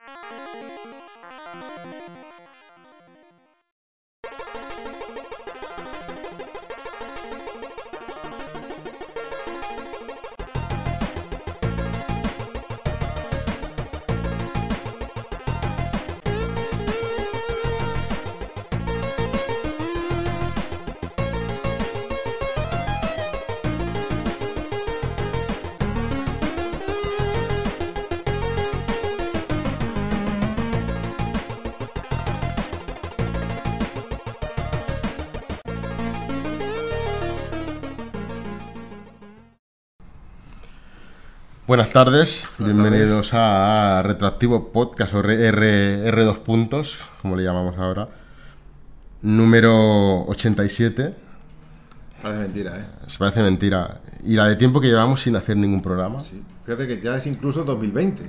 you Buenas tardes, bienvenidos a Retroactivo Podcast o R, 2 puntos, como le llamamos ahora, número 87. Parece mentira, ¿eh? Se parece mentira. Y la de tiempo que llevamos sin hacer ningún programa. Sí, fíjate que ya es incluso 2020.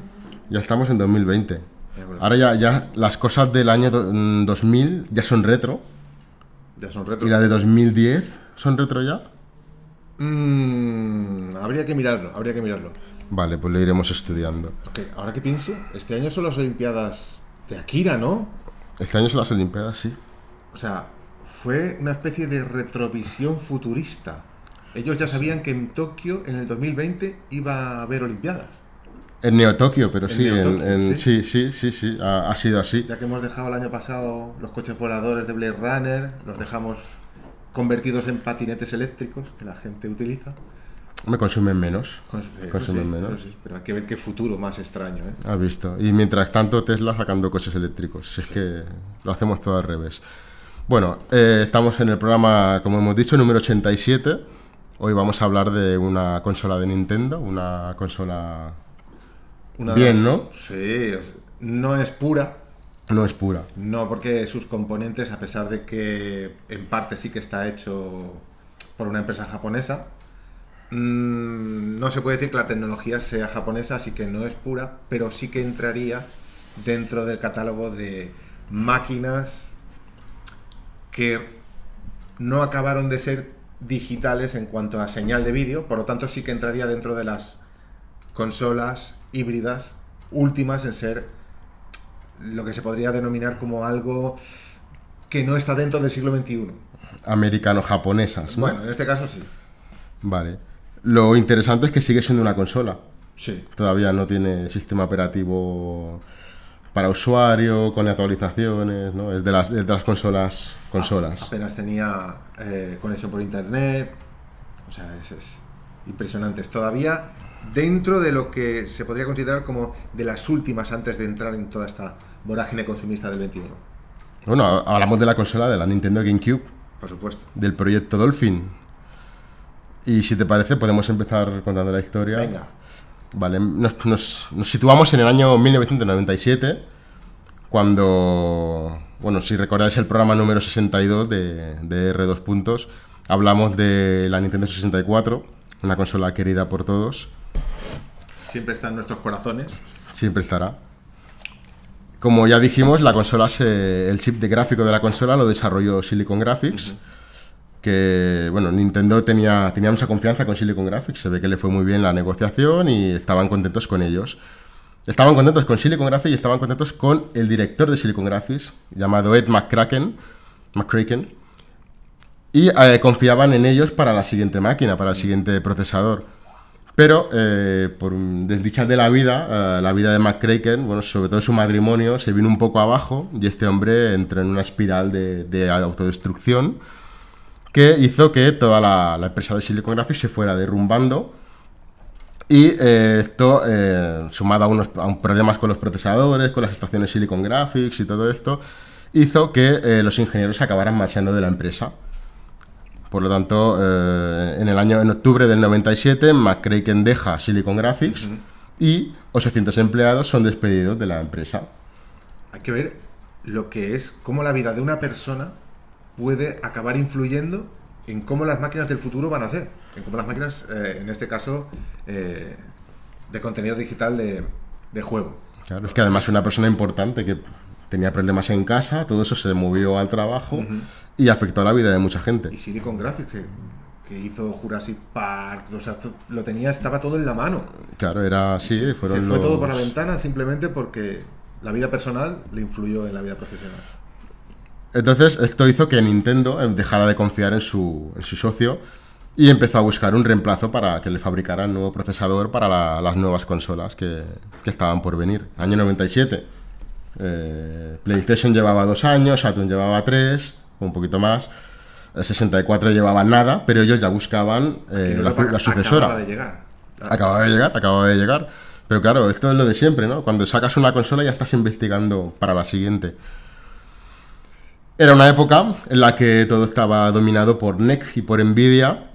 Ya estamos en 2020. Ahora ya, las cosas del año 2000 mm, ya son retro. Ya son retro. ¿Y la de 2010 son retro ya? Mm, habría que mirarlo, habría que mirarlo. Vale, pues lo iremos estudiando. ahora que pienso, este año son las Olimpiadas de Akira, ¿no? Este año son las Olimpiadas, sí. O sea, fue una especie de retrovisión futurista. Ellos ya sabían que en Tokio, en el 2020, iba a haber Olimpiadas. En Neo Tokio, pero sí, en, sí, sí, sí, sí, ha, ha, sido así. Ya que hemos dejado el año pasado los coches voladores de Blade Runner, los dejamos convertidos en patinetes eléctricos que la gente utiliza. Me consumen menos. Consumen, menos. pero hay que ver qué futuro más extraño. ¿eh? Ha visto. Y mientras tanto, Tesla sacando coches eléctricos. Si es que lo hacemos todo al revés. Bueno, eh, estamos en el programa, como hemos dicho, número 87. Hoy vamos a hablar de una consola de Nintendo, una consola. Una Bien, ¿no? Sí, no es pura. No es pura. No, porque sus componentes, a pesar de que en parte sí que está hecho por una empresa japonesa, Mm, no se puede decir que la tecnología sea japonesa, así que no es pura, pero sí que entraría dentro del catálogo de máquinas que no acabaron de ser digitales en cuanto a señal de vídeo, por lo tanto sí que entraría dentro de las consolas híbridas últimas en ser lo que se podría denominar como algo que no está dentro del siglo XXI. Americano-japonesas. ¿no? Bueno, en este caso sí. Vale. Lo interesante es que sigue siendo una consola. Sí. Todavía no tiene sistema operativo para usuario, con actualizaciones, ¿no? Es de las, de las consolas. consolas. apenas tenía eh, conexión por internet. O sea, es, impresionante. todavía dentro de lo que se podría considerar como de las últimas antes de entrar en toda esta vorágine consumista del 21. Bueno, hablamos de la consola de la Nintendo GameCube. Por supuesto. Del proyecto Dolphin y si te parece, podemos empezar contando la historia. Venga. Vale, nos, situamos en el año 1997, cuando, bueno, si recordáis el programa número 62 de, de R2 Puntos, hablamos de la Nintendo 64, una consola querida por todos. Siempre está en nuestros corazones. Siempre estará. Como ya dijimos, la consola el chip de gráfico de la consola lo desarrolló Silicon Graphics que bueno, Nintendo tenía, mucha confianza con Silicon Graphics, se ve que le fue muy bien la negociación y estaban contentos con ellos. Estaban contentos con Silicon Graphics y estaban contentos con el director de Silicon Graphics, llamado Ed McCracken, McCracken y eh, confiaban en ellos para la siguiente máquina, para el siguiente procesador. Pero eh, por desdichas de la vida, eh, la vida de McCracken, bueno, sobre todo su matrimonio, se vino un poco abajo y este hombre entró en una espiral de autodestrucción que hizo que toda la, empresa de Silicon Graphics se fuera derrumbando. Y eh, esto, eh, sumado a unos problemas con los procesadores, con las estaciones Silicon Graphics y todo esto, hizo que eh, los ingenieros acabaran marchando de la empresa. Por lo tanto, en el año en octubre del 97, McCracken deja Silicon Graphics y 800 empleados son despedidos de la empresa. Hay que ver lo que es, cómo la vida de una persona puede acabar influyendo en cómo las máquinas del futuro van a ser, en cómo las máquinas, eh, en este caso, eh, de contenido digital de, juego. Claro, es que además una persona importante que tenía problemas en casa, todo eso se movió al trabajo y afectó a la vida de mucha gente. Y con Graphics, eh, que hizo Jurassic Park, o sea, lo tenía, estaba todo en la mano. Claro, era así, se, fue todo por la ventana simplemente porque la vida personal le influyó en la vida profesional. Entonces, esto hizo que Nintendo em, dejara de confiar en su, socio y empezó a buscar un reemplazo para que le fabricara un nuevo procesador para las nuevas consolas que, estaban por venir. Año 97. Eh, PlayStation llevaba dos años, Saturn llevaba tres, un poquito más. El 64 llevaba nada, pero ellos ya buscaban eh, la, sucesora. Acababa de llegar. Acababa de llegar, acababa de llegar. Pero claro, esto es lo de siempre, ¿no? Cuando sacas una consola ya estás investigando para la siguiente. Era una época en la que todo estaba dominado por NEC y por Nvidia.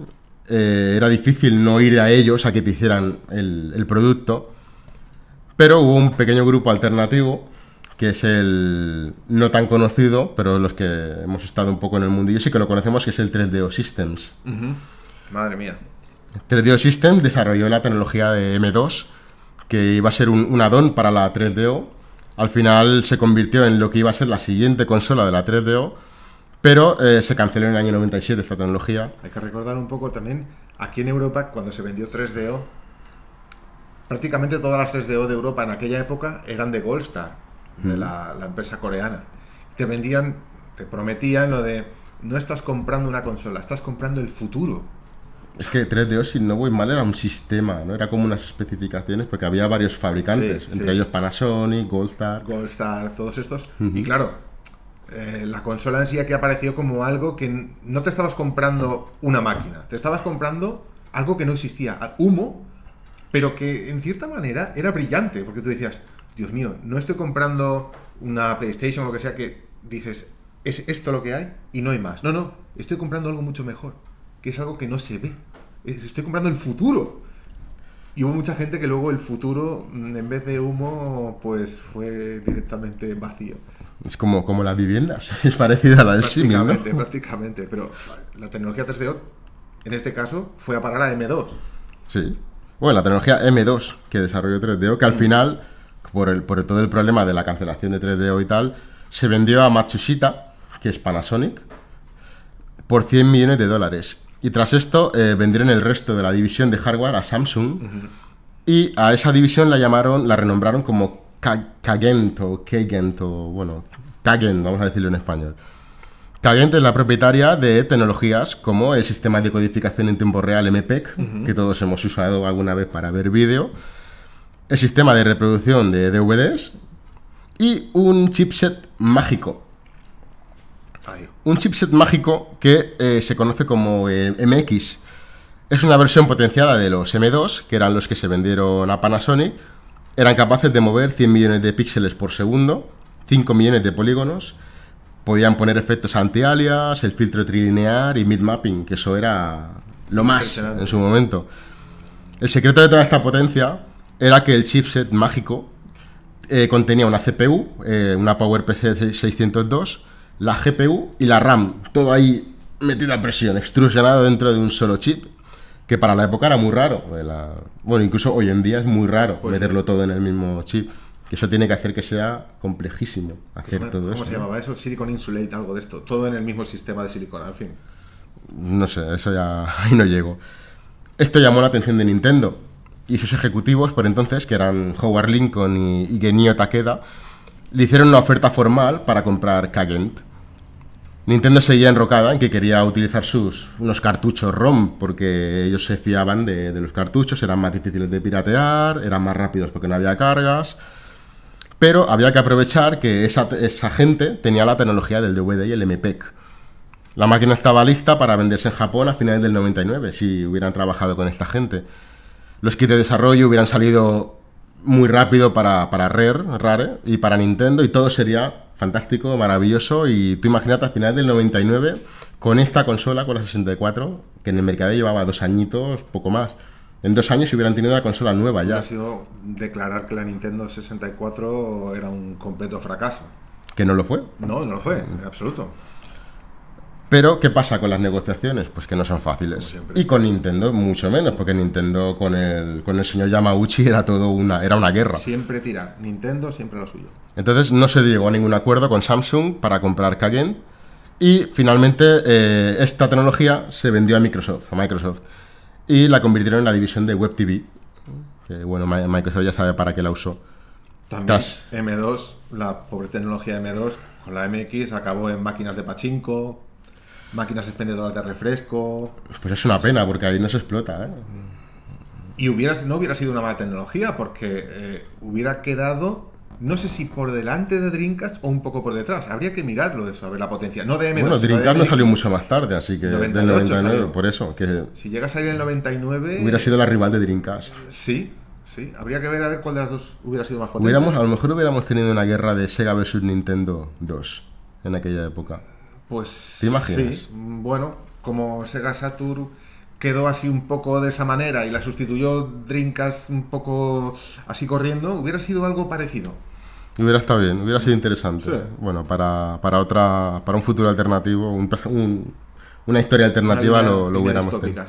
Eh, era difícil no ir a ellos a que te hicieran el, producto. Pero hubo un pequeño grupo alternativo que es el no tan conocido, pero los que hemos estado un poco en el mundillo sí que lo conocemos, que es el 3DO Systems. Madre mía. 3DO Systems desarrolló la tecnología de M2, que iba a ser un, un para la 3DO, al final se convirtió en lo que iba a ser la siguiente consola de la 3DO, pero eh, se canceló en el año 97 esta tecnología. Hay que recordar un poco también, aquí en Europa, cuando se vendió 3DO, prácticamente todas las 3DO de Europa en aquella época eran de Goldstar, de la, la, empresa coreana. Te vendían, te prometían lo de, no estás comprando una consola, estás comprando el futuro. Es que 3DO, si no voy mal, era un sistema, ¿no? Era como unas especificaciones, porque había varios fabricantes, entre ellos Panasonic, Goldstar. Goldstar, todos estos. Y claro, eh, la consola en sí aquí apareció como algo que no te estabas comprando una máquina, te estabas comprando algo que no existía, humo, pero que en cierta manera era brillante, porque tú decías, Dios mío, no estoy comprando una PlayStation o lo que sea que dices, es esto lo que hay y no hay más. No, no, estoy comprando algo mucho mejor es algo que no se ve. Estoy comprando el futuro. Y hubo mucha gente que luego el futuro, mm, en vez de humo, pues fue directamente vacío. Es como, como las viviendas, es parecida a la del ¿no? Prácticamente, pero la tecnología 3DO, en este caso, fue a parar a M2. Sí. Bueno, la tecnología M2 que desarrolló 3DO, que al mm. final, por, el, por todo el problema de la cancelación de 3DO y tal, se vendió a Matsushita, que es Panasonic, por 100 millones de dólares. Y tras esto eh, vendrían el resto de la división de hardware a Samsung. Y a esa división la llamaron, la renombraron como Kagento, Kagento, bueno, Kagent, vamos a decirlo en español. Kagent es la propietaria de tecnologías como el sistema de codificación en tiempo real MPEG, que todos hemos usado alguna vez para ver vídeo, el sistema de reproducción de DVDs y un chipset mágico un chipset mágico que eh, se conoce como MX. Es una versión potenciada de los M2, que eran los que se vendieron a Panasonic. Eran capaces de mover 100 millones de píxeles por segundo, 5 millones de polígonos. Podían poner efectos anti-alias, el filtro trilinear y mid-mapping, que eso era lo más en su momento. El secreto de toda esta potencia era que el chipset mágico eh, contenía una CPU, eh, una PowerPC 602, la GPU y la RAM, todo ahí metido a presión, extrusionado dentro de un solo chip, que para la época era muy raro. Bueno, incluso hoy en día es muy raro pues meterlo todo en el mismo chip. eso tiene que hacer que sea complejísimo hacer todo eso. ¿Cómo se llamaba eso? Silicon Insulate, algo de esto. Todo en el mismo sistema de silicona, en fin. No sé, eso ya ahí no llego. Esto llamó la atención de Nintendo y sus ejecutivos por entonces, que eran Howard Lincoln y, y Genio Takeda, le hicieron una oferta formal para comprar Kagent. Nintendo seguía enrocada en que quería utilizar sus unos cartuchos ROM, porque ellos se fiaban de, los cartuchos, eran más difíciles de piratear, eran más rápidos porque no había cargas. Pero había que aprovechar que esa, gente tenía la tecnología del DVD y el MPEG. La máquina estaba lista para venderse en Japón a finales del 99, si hubieran trabajado con esta gente. Los kits de desarrollo hubieran salido muy rápido para, para Rare y para Nintendo, y todo sería fantástico, maravilloso. Y tú imagínate al final del 99 con esta consola, con la 64, que en el mercado llevaba dos añitos, poco más. En dos años hubieran tenido una consola nueva ya. Ha sido declarar que la Nintendo 64 era un completo fracaso. Que no lo fue. No, no lo fue, en absoluto. Pero, ¿qué pasa con las negociaciones? Pues que no son fáciles. Y con Nintendo, mucho menos, porque Nintendo con el, con el señor Yamauchi era todo una, era una guerra. Siempre tira, Nintendo siempre lo suyo. Entonces, no se llegó a ningún acuerdo con Samsung para comprar Kagen. Y finalmente, eh, esta tecnología se vendió a Microsoft, a Microsoft. Y la convirtieron en la división de Web TV. Que, bueno, Microsoft ya sabe para qué la usó. También M2, la pobre tecnología M2, con la MX acabó en máquinas de pachinko máquinas expendedoras de refresco. Pues es una pena, porque ahí no se explota. ¿eh? Y hubiera, no hubiera sido una mala tecnología, porque eh, hubiera quedado, no sé si por delante de Dreamcast o un poco por detrás. Habría que mirarlo eso, a ver la potencia. No de Bueno, Dreamcast no salió mucho más tarde, así que del 99, por eso. si llega a salir en el 99. Hubiera sido la rival de Dreamcast. Sí. Sí, habría que ver a ver cuál de las dos hubiera sido más potente. Hubiéramos, a lo mejor hubiéramos tenido una guerra de Sega versus Nintendo 2 en aquella época. Pues. Sí. Bueno, como Sega Saturn quedó así un poco de esa manera y la sustituyó Dreamcast un poco así corriendo, hubiera sido algo parecido. Hubiera estado bien, hubiera sido interesante. Bueno, para, otra, para un futuro alternativo, una historia alternativa lo, hubiéramos tenido.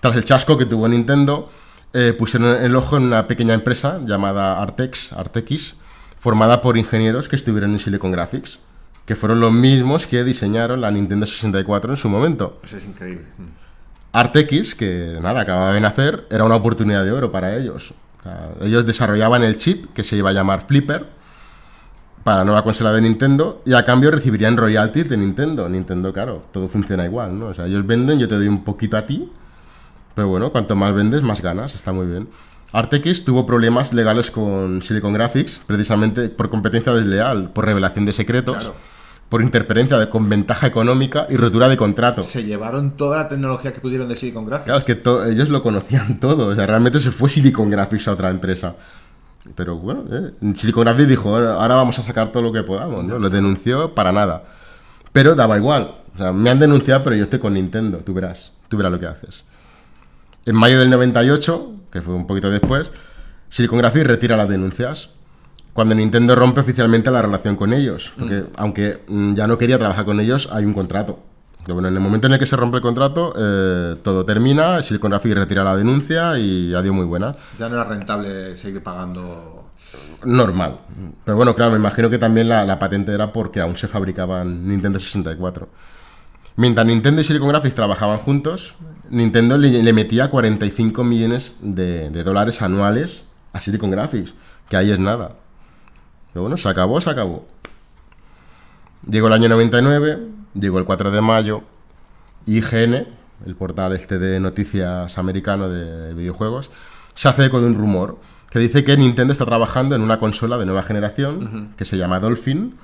Tras el chasco que tuvo Nintendo, eh, pusieron el ojo en una pequeña empresa llamada Artex, Artex, formada por ingenieros que estuvieron en Silicon Graphics que fueron los mismos que diseñaron la Nintendo 64 en su momento. Eso es increíble. Mm. Artex, que nada, acababa de nacer, era una oportunidad de oro para ellos. ellos desarrollaban el chip que se iba a llamar Flipper para la nueva consola de Nintendo y a cambio recibirían royalties de Nintendo. Nintendo, claro, todo funciona igual, ¿no? O sea, ellos venden, yo te doy un poquito a ti, pero bueno, cuanto más vendes, más ganas, está muy bien. Artex tuvo problemas legales con Silicon Graphics, precisamente por competencia desleal, por revelación de secretos por interferencia de, con ventaja económica y rotura de contrato. Se llevaron toda la tecnología que pudieron de Silicon Graphics. Claro, es que ellos lo conocían todo. O sea, realmente se fue Silicon Graphics a otra empresa. Pero bueno, eh, Silicon Graphics dijo, ahora vamos a sacar todo lo que podamos. ¿no? Lo denunció para nada. Pero daba igual. O sea, me han denunciado, pero yo estoy con Nintendo. Tú verás, tú verás lo que haces. En mayo del 98, que fue un poquito después, Silicon Graphics retira las denuncias cuando Nintendo rompe oficialmente la relación con ellos. Porque aunque mm, ya no quería trabajar con ellos, hay un contrato. bueno, en el momento en el que se rompe el contrato, eh, todo termina, Silicon Graphics retira la denuncia y adiós muy buena. Ya no era rentable seguir pagando... Normal. Pero bueno, claro, me imagino que también la, patente era porque aún se fabricaban Nintendo 64. Mientras Nintendo y Silicon Graphics trabajaban juntos, Nintendo le, metía 45 millones de dólares anuales a Silicon Graphics, que ahí es nada. Pero bueno, se acabó, se acabó. Llegó el año 99, llegó el 4 de mayo, IGN, el portal este de noticias americano de videojuegos, se hace eco de un rumor que dice que Nintendo está trabajando en una consola de nueva generación que se llama Dolphin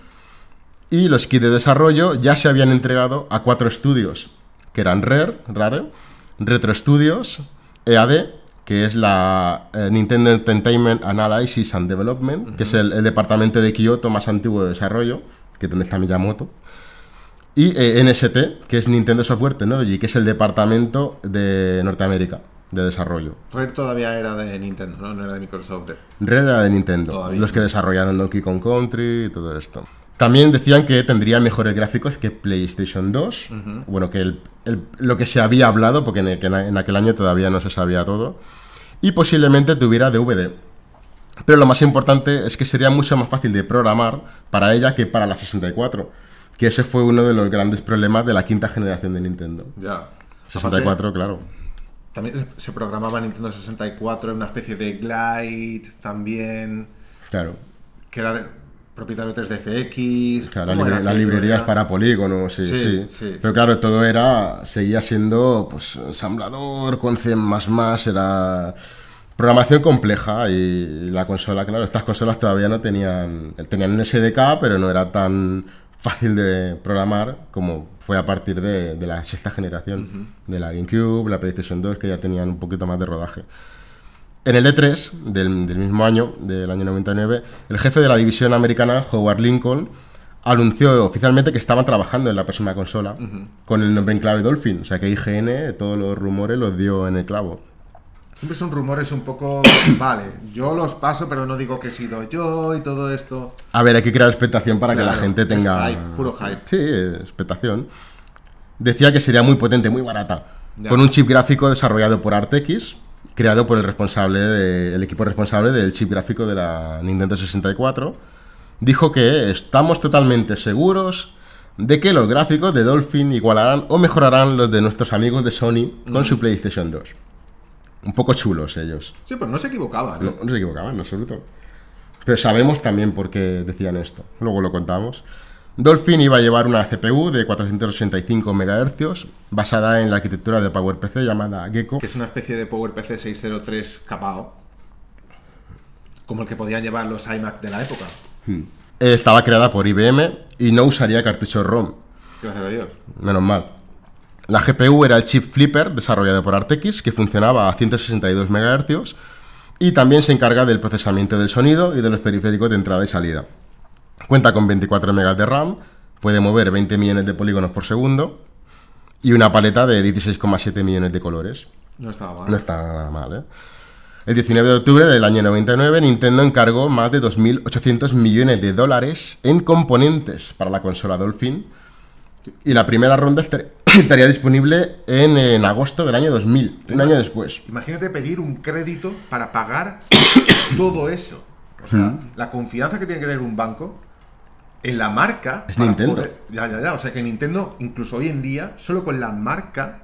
y los kits de desarrollo ya se habían entregado a cuatro estudios, que eran Rare, Rare Retro Studios, EAD que es la eh, Nintendo Entertainment Analysis and Development, que es el, departamento de Kyoto más antiguo de desarrollo, que es donde está Miyamoto. Y eh, NST, que es Nintendo Software Technology, que es el departamento de Norteamérica de desarrollo. Rare todavía era de Nintendo, ¿no? era de Microsoft. Rare era de Nintendo, los que desarrollaron Donkey Kong Country y todo esto. También decían que tendría mejores gráficos que PlayStation 2. Bueno, que lo que se había hablado, porque en, aquel año todavía no se sabía todo. Y posiblemente tuviera DVD. Pero lo más importante es que sería mucho más fácil de programar para ella que para la 64. Que ese fue uno de los grandes problemas de la quinta generación de Nintendo. Ya. 64, claro. También se programaba Nintendo 64 en una especie de Glide, también. Claro. Que era de propietario 3DFX. O la, librería es para polígonos, sí sí, Pero claro, todo era, seguía siendo pues ensamblador, con C, era programación compleja y la consola, claro, estas consolas todavía no tenían, tenían un SDK, pero no era tan fácil de programar como fue a partir de, la sexta generación, de la GameCube, la PlayStation 2, que ya tenían un poquito más de rodaje. En el E3 del, mismo año, del año 99, el jefe de la división americana, Howard Lincoln, anunció oficialmente que estaban trabajando en la próxima consola con el nombre en clave Dolphin. O sea que IGN todos los rumores los dio en el clavo. Siempre son rumores un poco. vale, yo los paso, pero no digo que he sido yo y todo esto. A ver, hay que crear expectación para que la gente tenga. puro hype. Sí, expectación. Decía que sería muy potente, muy barata. Con un chip gráfico desarrollado por Artex creado por el responsable, de, equipo responsable del chip gráfico de la Nintendo 64, dijo que estamos totalmente seguros de que los gráficos de Dolphin igualarán o mejorarán los de nuestros amigos de Sony con su mm. PlayStation 2. Un poco chulos ellos. Sí, pero no se equivocaban. ¿eh? ¿no? se equivocaban, en absoluto. Pero sabemos también por qué decían esto. Luego lo contamos. Dolphin iba a llevar una CPU de 485 MHz basada en la arquitectura de PowerPC llamada Gecko. Que es una especie de PowerPC 603 capao, como el que podían llevar los iMac de la época. Hmm. Estaba creada por IBM y no usaría cartuchos ROM. Gracias a Dios. Menos mal. La GPU era el chip Flipper desarrollado por Artex que funcionaba a 162 MHz y también se encarga del procesamiento del sonido y de los periféricos de entrada y salida. Cuenta con 24 megas de RAM, puede mover 20 millones de polígonos por segundo y una paleta de 16,7 millones de colores. No estaba mal. No estaba mal, ¿eh? El 19 de octubre del año 99, Nintendo encargó más de 2.800 millones de dólares en componentes para la consola Dolphin. Y la primera ronda estaría disponible en agosto del año 2000, un año después. Imagínate pedir un crédito para pagar todo eso la confianza que tiene que tener un banco en la marca. Es Nintendo. ya, ya, ya. O sea que Nintendo, incluso hoy en día, solo con la marca,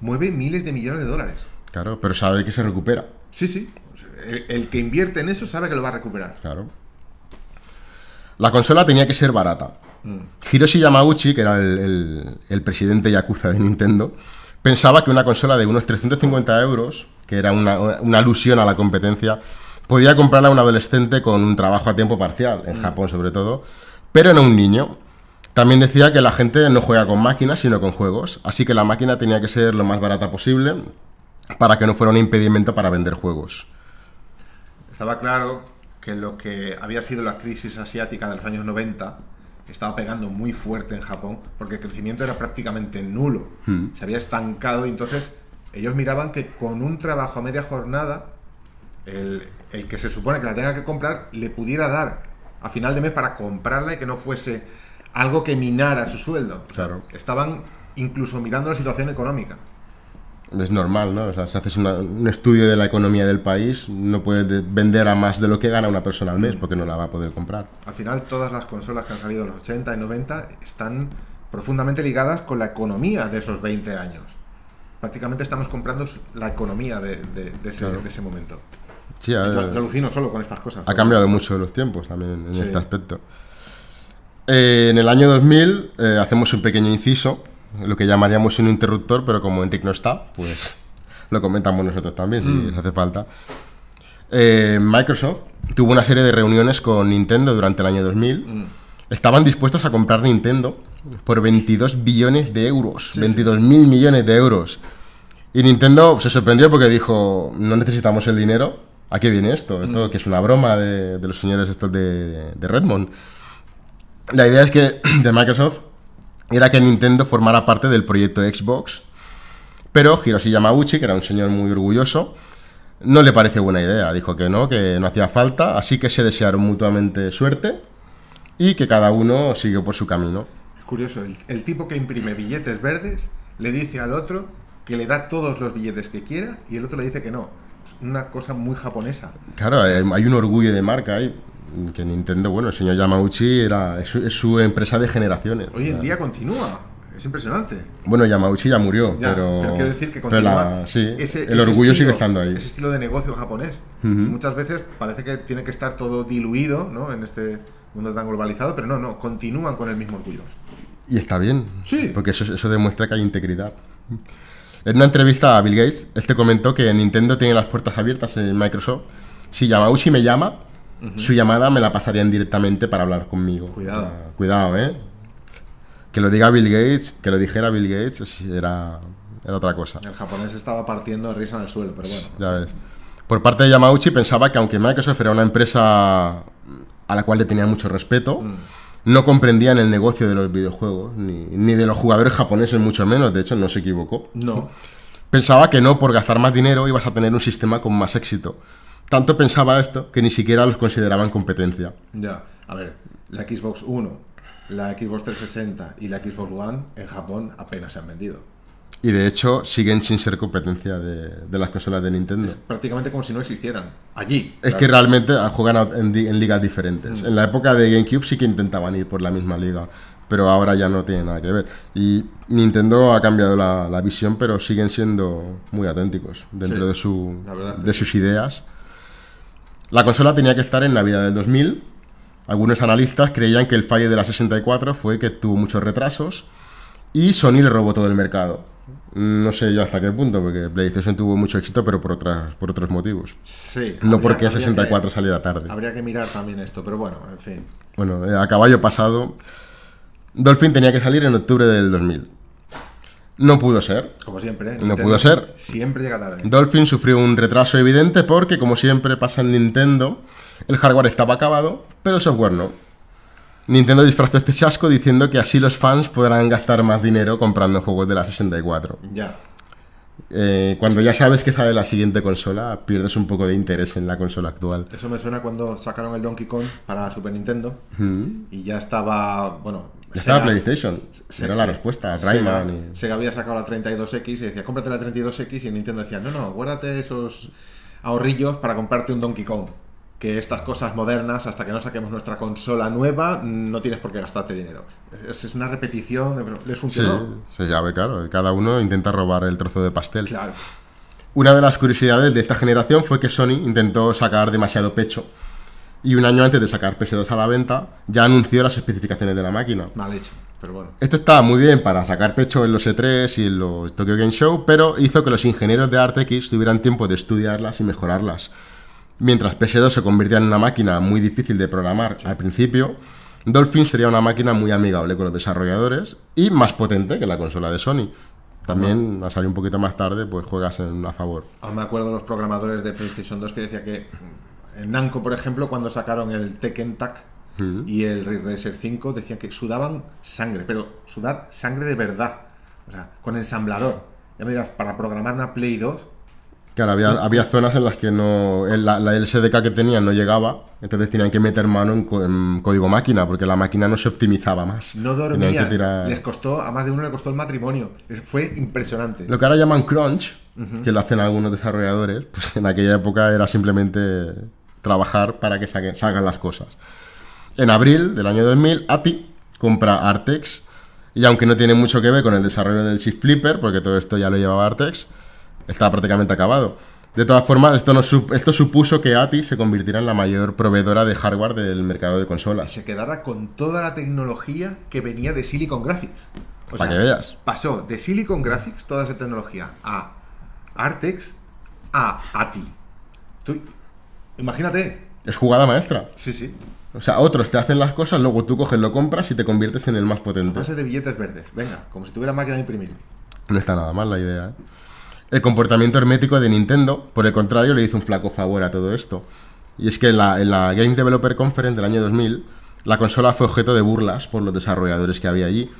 mueve miles de millones de dólares. Claro, pero sabe que se recupera. Sí, sí. El, que invierte en eso sabe que lo va a recuperar. Claro. La consola tenía que ser barata. Mm. Hiroshi Yamauchi, que era el, el, presidente Yakuza de Nintendo, pensaba que una consola de unos 350 euros, que era una, una alusión a la competencia, podía comprarla a un adolescente con un trabajo a tiempo parcial, en mm. Japón sobre todo, pero no un niño. También decía que la gente no juega con máquinas, sino con juegos, así que la máquina tenía que ser lo más barata posible para que no fuera un impedimento para vender juegos. Estaba claro que lo que había sido la crisis asiática de los años 90 estaba pegando muy fuerte en Japón porque el crecimiento era prácticamente nulo. Mm. Se había estancado y entonces ellos miraban que con un trabajo a media jornada el, el que se supone que la tenga que comprar le pudiera dar a final de mes para comprarla y que no fuese algo que minara su sueldo. Estaban incluso mirando la situación económica. Es normal, ¿no? O sea, si haces un estudio de la economía del país, no puedes vender a más de lo que gana una persona al mes porque no la va a poder comprar. Al final, todas las consolas que han salido en los 80 y 90 están profundamente ligadas con la economía de esos 20 años. Prácticamente estamos comprando la economía de, de ese momento. Sí, a, alucino solo con estas cosas. Ha cambiado mucho los tiempos también en este aspecto. Eh, en el año 2000 eh, hacemos un pequeño inciso, lo que llamaríamos un interruptor, pero como Enric no está, pues lo comentamos nosotros también, si mm. les hace falta. Eh, Microsoft tuvo una serie de reuniones con Nintendo durante el año 2000. Mm. Estaban dispuestos a comprar Nintendo por 22 billones de euros. 22 mil millones de euros. Y Nintendo se sorprendió porque dijo, no necesitamos el dinero, ¿A qué viene esto? Mm. Esto que es una broma de, los señores estos de, Redmond. La idea es que de Microsoft era que Nintendo formara parte del proyecto Xbox, pero Hiroshi Yamauchi, que era un señor muy orgulloso, no le parece buena idea. Dijo que no, que no hacía falta, así que se desearon mutuamente suerte y que cada uno siguió por su camino. Es curioso, el tipo que imprime billetes verdes le dice al otro que le da todos los billetes que quiera y el otro le dice que no una cosa muy japonesa. Claro, eh, hay un orgullo de marca ahí. Que Nintendo, bueno, el señor Yamauchi era, es, su empresa de generaciones. Hoy en día continúa. Es impresionante. Bueno, Yamauchi ya murió, pero. quiero decir que continúa. el orgullo sigue estando ahí. Ese estilo de negocio japonés. Muchas veces parece que tiene que estar todo diluido, ¿no? En este mundo tan globalizado, pero no, no, continúan con el mismo orgullo. Y está bien. Sí. Porque eso, eso demuestra que hay integridad. En una entrevista a Bill Gates, este comentó que Nintendo tiene las puertas abiertas en Microsoft. Si Yamauchi me llama, su llamada me la pasarían directamente para hablar conmigo. Cuidado. cuidado, ¿eh? Que lo diga Bill Gates, que lo dijera Bill Gates, era, era otra cosa. El japonés estaba partiendo de risa en el suelo, pero bueno. Ya ves. Por parte de Yamauchi pensaba que aunque Microsoft era una empresa a la cual le tenía mucho respeto, mm no comprendían el negocio de los videojuegos, ni, ni, de los jugadores japoneses mucho menos, de hecho no se equivocó. No. Pensaba que no, por gastar más dinero ibas a tener un sistema con más éxito. Tanto pensaba esto que ni siquiera los consideraban competencia. Ya, a ver, la Xbox One, la Xbox 360 y la Xbox One en Japón apenas se han vendido. Y de hecho siguen sin ser competencia de, las consolas de Nintendo. Es prácticamente como si no existieran. Allí. Es que realmente ah, juegan en, ligas diferentes. Mm. En la época de GameCube sí que intentaban ir por la misma liga, pero ahora ya no tiene nada que ver. Y Nintendo ha cambiado la, visión, pero siguen siendo muy auténticos dentro de, su, de sus ideas. La consola tenía que estar en Navidad del 2000. Algunos analistas creían que el fallo de la 64 fue que tuvo muchos retrasos y Sony le robó todo el mercado. No sé yo hasta qué punto, porque PlayStation tuvo mucho éxito, pero por, otras, por otros motivos. Sí. No porque a 64 saliera tarde. Habría que mirar también esto, pero bueno, en fin. Bueno, eh, a caballo pasado, Dolphin tenía que salir en octubre del 2000. No pudo ser. Como siempre. ¿eh? No pudo ser. Siempre llega tarde. Dolphin sufrió un retraso evidente porque, como siempre pasa en Nintendo, el hardware estaba acabado, pero el software no. Nintendo disfrazó este chasco diciendo que así los fans podrán gastar más dinero comprando juegos de la 64. Ya. Eh, cuando ya sabes que sale la siguiente consola, pierdes un poco de interés en la consola actual. Eso me suena cuando sacaron el Donkey Kong para la Super Nintendo y ya estaba, bueno... Ya estaba PlayStation, Será era la respuesta, Rayman... Se había sacado la 32X y decía, cómprate la 32X y Nintendo decía, no, no, guárdate esos ahorrillos para comprarte un Donkey Kong que estas cosas modernas, hasta que no saquemos nuestra consola nueva, no tienes por qué gastarte dinero. Es, una repetición, pero les funcionó. se llave, claro. Cada uno intenta robar el trozo de pastel. Claro. Una de las curiosidades de esta generación fue que Sony intentó sacar demasiado pecho. Y un año antes de sacar PS2 a la venta, ya anunció las especificaciones de la máquina. Mal hecho, pero bueno. Esto estaba muy bien para sacar pecho en los E3 y en los Tokyo Game Show, pero hizo que los ingenieros de ArteX tuvieran tiempo de estudiarlas y mejorarlas Mientras PS2 se convertía en una máquina muy difícil de programar al principio, Dolphin sería una máquina muy amigable con los desarrolladores y más potente que la consola de Sony. También a salir un poquito más tarde, pues juegas en a favor. me acuerdo de los programadores de PlayStation 2 que decía que mm, en Nanco, por ejemplo, cuando sacaron el Tekken Tag mm. y el Racer 5, decían que sudaban sangre, pero sudar sangre de verdad, o sea, con ensamblador. Ya me dirás, para programar una Play 2, Claro, había, zonas en las que no la, la, LSDK que tenían no llegaba, entonces tenían que meter mano en, código máquina, porque la máquina no se optimizaba más. No dormían, les costó, a más de uno le costó el matrimonio, fue impresionante. Lo que ahora llaman crunch, que lo hacen algunos desarrolladores, pues en aquella época era simplemente trabajar para que salgan las cosas. En abril del año 2000, ATI compra Artex, y aunque no tiene mucho que ver con el desarrollo del Shift Flipper, porque todo esto ya lo llevaba Artex, estaba prácticamente acabado. De todas formas, esto, esto supuso que ATI se convirtiera en la mayor proveedora de hardware del mercado de consolas. Y se quedara con toda la tecnología que venía de Silicon Graphics. O sea, Pasó de Silicon Graphics, toda esa tecnología, a Artex, a ATI. imagínate. Es jugada maestra. Sí, sí. O sea, otros te hacen las cosas, luego tú coges, lo compras y te conviertes en el más potente. Base de billetes verdes, venga, como si tuviera máquina de imprimir. No está nada mal la idea. ¿eh? El comportamiento hermético de Nintendo, por el contrario, le hizo un flaco favor a todo esto. Y es que en la, Game Developer Conference del año 2000, la consola fue objeto de burlas por los desarrolladores que había allí.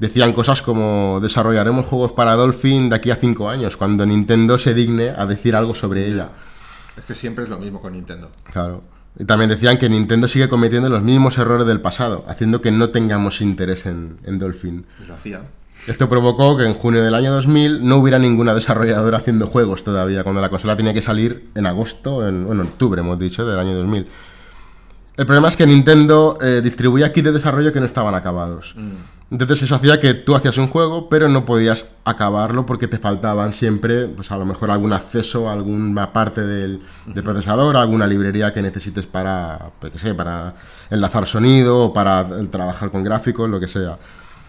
Decían cosas como desarrollaremos juegos para Dolphin de aquí a 5 años, cuando Nintendo se digne a decir algo sobre ella. Es que siempre es lo mismo con Nintendo. Claro. Y también decían que Nintendo sigue cometiendo los mismos errores del pasado, haciendo que no tengamos interés en, Dolphin. lo esto provocó que en junio del año 2000 no hubiera ninguna desarrolladora haciendo juegos todavía, cuando la consola tenía que salir en agosto, en, bueno, en octubre hemos dicho, del año 2000. El problema es que Nintendo eh, distribuía kits de desarrollo que no estaban acabados. Mm. Entonces eso hacía que tú hacías un juego, pero no podías acabarlo porque te faltaban siempre, pues a lo mejor algún acceso a alguna parte del, procesador, alguna librería que necesites para, para enlazar sonido o para eh, trabajar con gráficos, lo que sea.